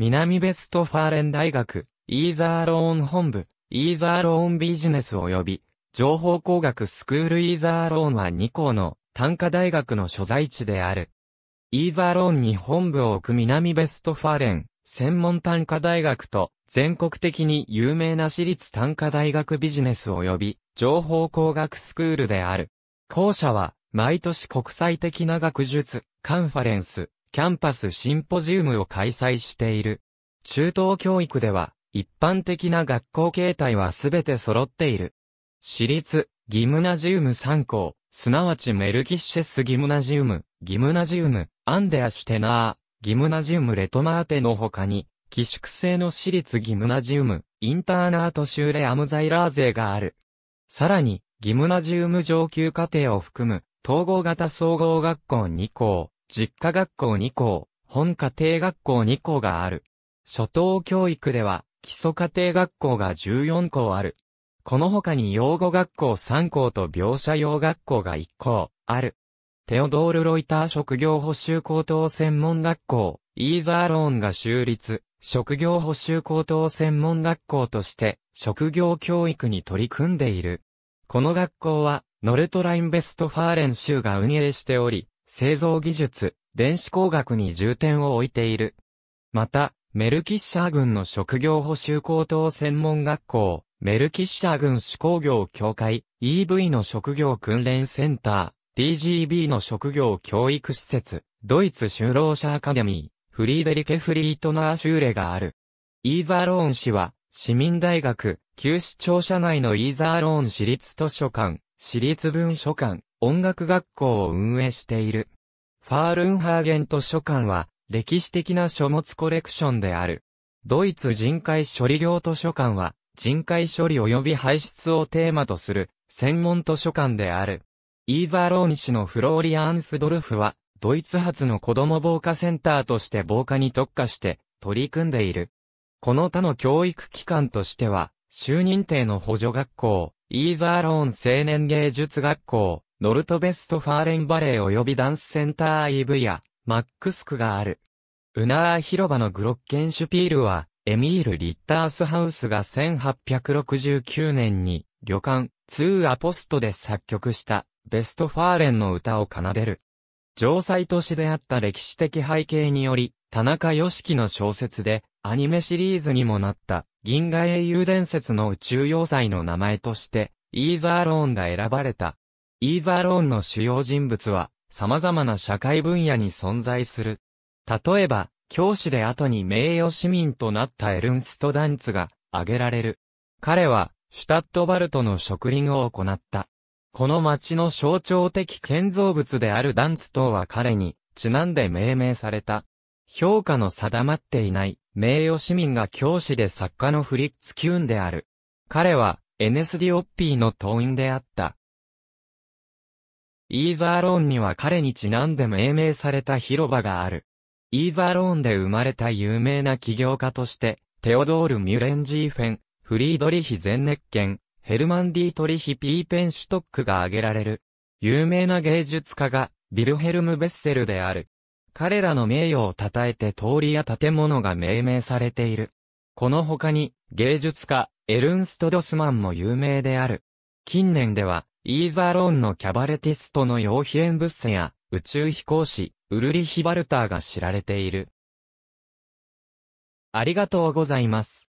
南ベストファーレン大学、イーザーローン本部、イーザーローンビジネス及び、情報工学スクールイーザーローンは2校の単科大学の所在地である。イーザーローンに本部を置く南ベストファーレン、専門単科大学と、全国的に有名な私立単科大学ビジネス及び、情報工学スクールである。校舎は、毎年国際的な学術、カンファレンス、キャンパスシンポジウムを開催している。中等教育では、一般的な学校形態はすべて揃っている。私立、ギムナジウム3校、すなわちメルキッシェスギムナジウム、ギムナジウム、アンデアシュテナー、ギムナジウムレトマーテの他に、寄宿制の私立ギムナジウム、インターナート州レアムザイラー勢がある。さらに、ギムナジウム上級課程を含む、統合型総合学校2校、実家学校2校、本家庭学校2校がある。初等教育では、基礎家庭学校が14校ある。この他に養護学校3校と描写用学校が1校、ある。テオドール・ロイター職業補修高等専門学校、イーザーローンが州立、職業補修高等専門学校として、職業教育に取り組んでいる。この学校は、ノルトラインベストファーレン州が運営しており、製造技術、電子工学に重点を置いている。また、メルキッシャー軍の職業補修高等専門学校、メルキッシャー軍手工業協会、EV の職業訓練センター、DGB の職業教育施設、ドイツ就労者アカデミー、フリーデリケ・フリートナーシューレがある。イーザーローン氏は、市民大学、旧市庁舎内のイーザーローン市立図書館、市立文書館、音楽学校を運営している。ファールンハーゲン図書館は歴史的な書物コレクションである。ドイツ人海処理業図書館は人海処理及び排出をテーマとする専門図書館である。イーザーローニ氏のフローリアンスドルフはドイツ発の子供防火センターとして防火に特化して取り組んでいる。この他の教育機関としては、就任定の補助学校、イーザーローン青年芸術学校、ノルトベストファーレンバレー及びダンスセンター EV や、マックスクがある。ウナー広場のグロッケンシュピールは、エミール・リッタースハウスが1869年に、旅館、ツー・アポストで作曲した、ベストファーレンの歌を奏でる。城塞都市であった歴史的背景により、田中良樹の小説で、アニメシリーズにもなった、銀河英雄伝説の宇宙要塞の名前として、イーザーローンが選ばれた。イーザーローンの主要人物は、様々な社会分野に存在する。例えば、教師で後に名誉市民となったエルンスト・ダンツが挙げられる。彼は、シュタットバルトの植林を行った。この町の象徴的建造物であるダンツ等は彼に、ちなんで命名された。評価の定まっていない、名誉市民が教師で作家のフリッツ・キューンである。彼は、エネス・ディオッピーの党員であった。イーザーローンには彼にちなんで命名された広場がある。イーザーローンで生まれた有名な起業家として、テオドール・ミュレンジーフェン、フリードリヒ・ゼンネッケン、ヘルマンディ・ートリヒ・ピーペンシュトックが挙げられる。有名な芸術家が、ビルヘルム・ベッセルである。彼らの名誉を称えて通りや建物が命名されている。この他に、芸術家、エルンスト・ドスマンも有名である。近年では、イーザーローンのキャバレティストのヨーヒエンブッセや宇宙飛行士、ウルリヒ・バルターが知られている。ありがとうございます。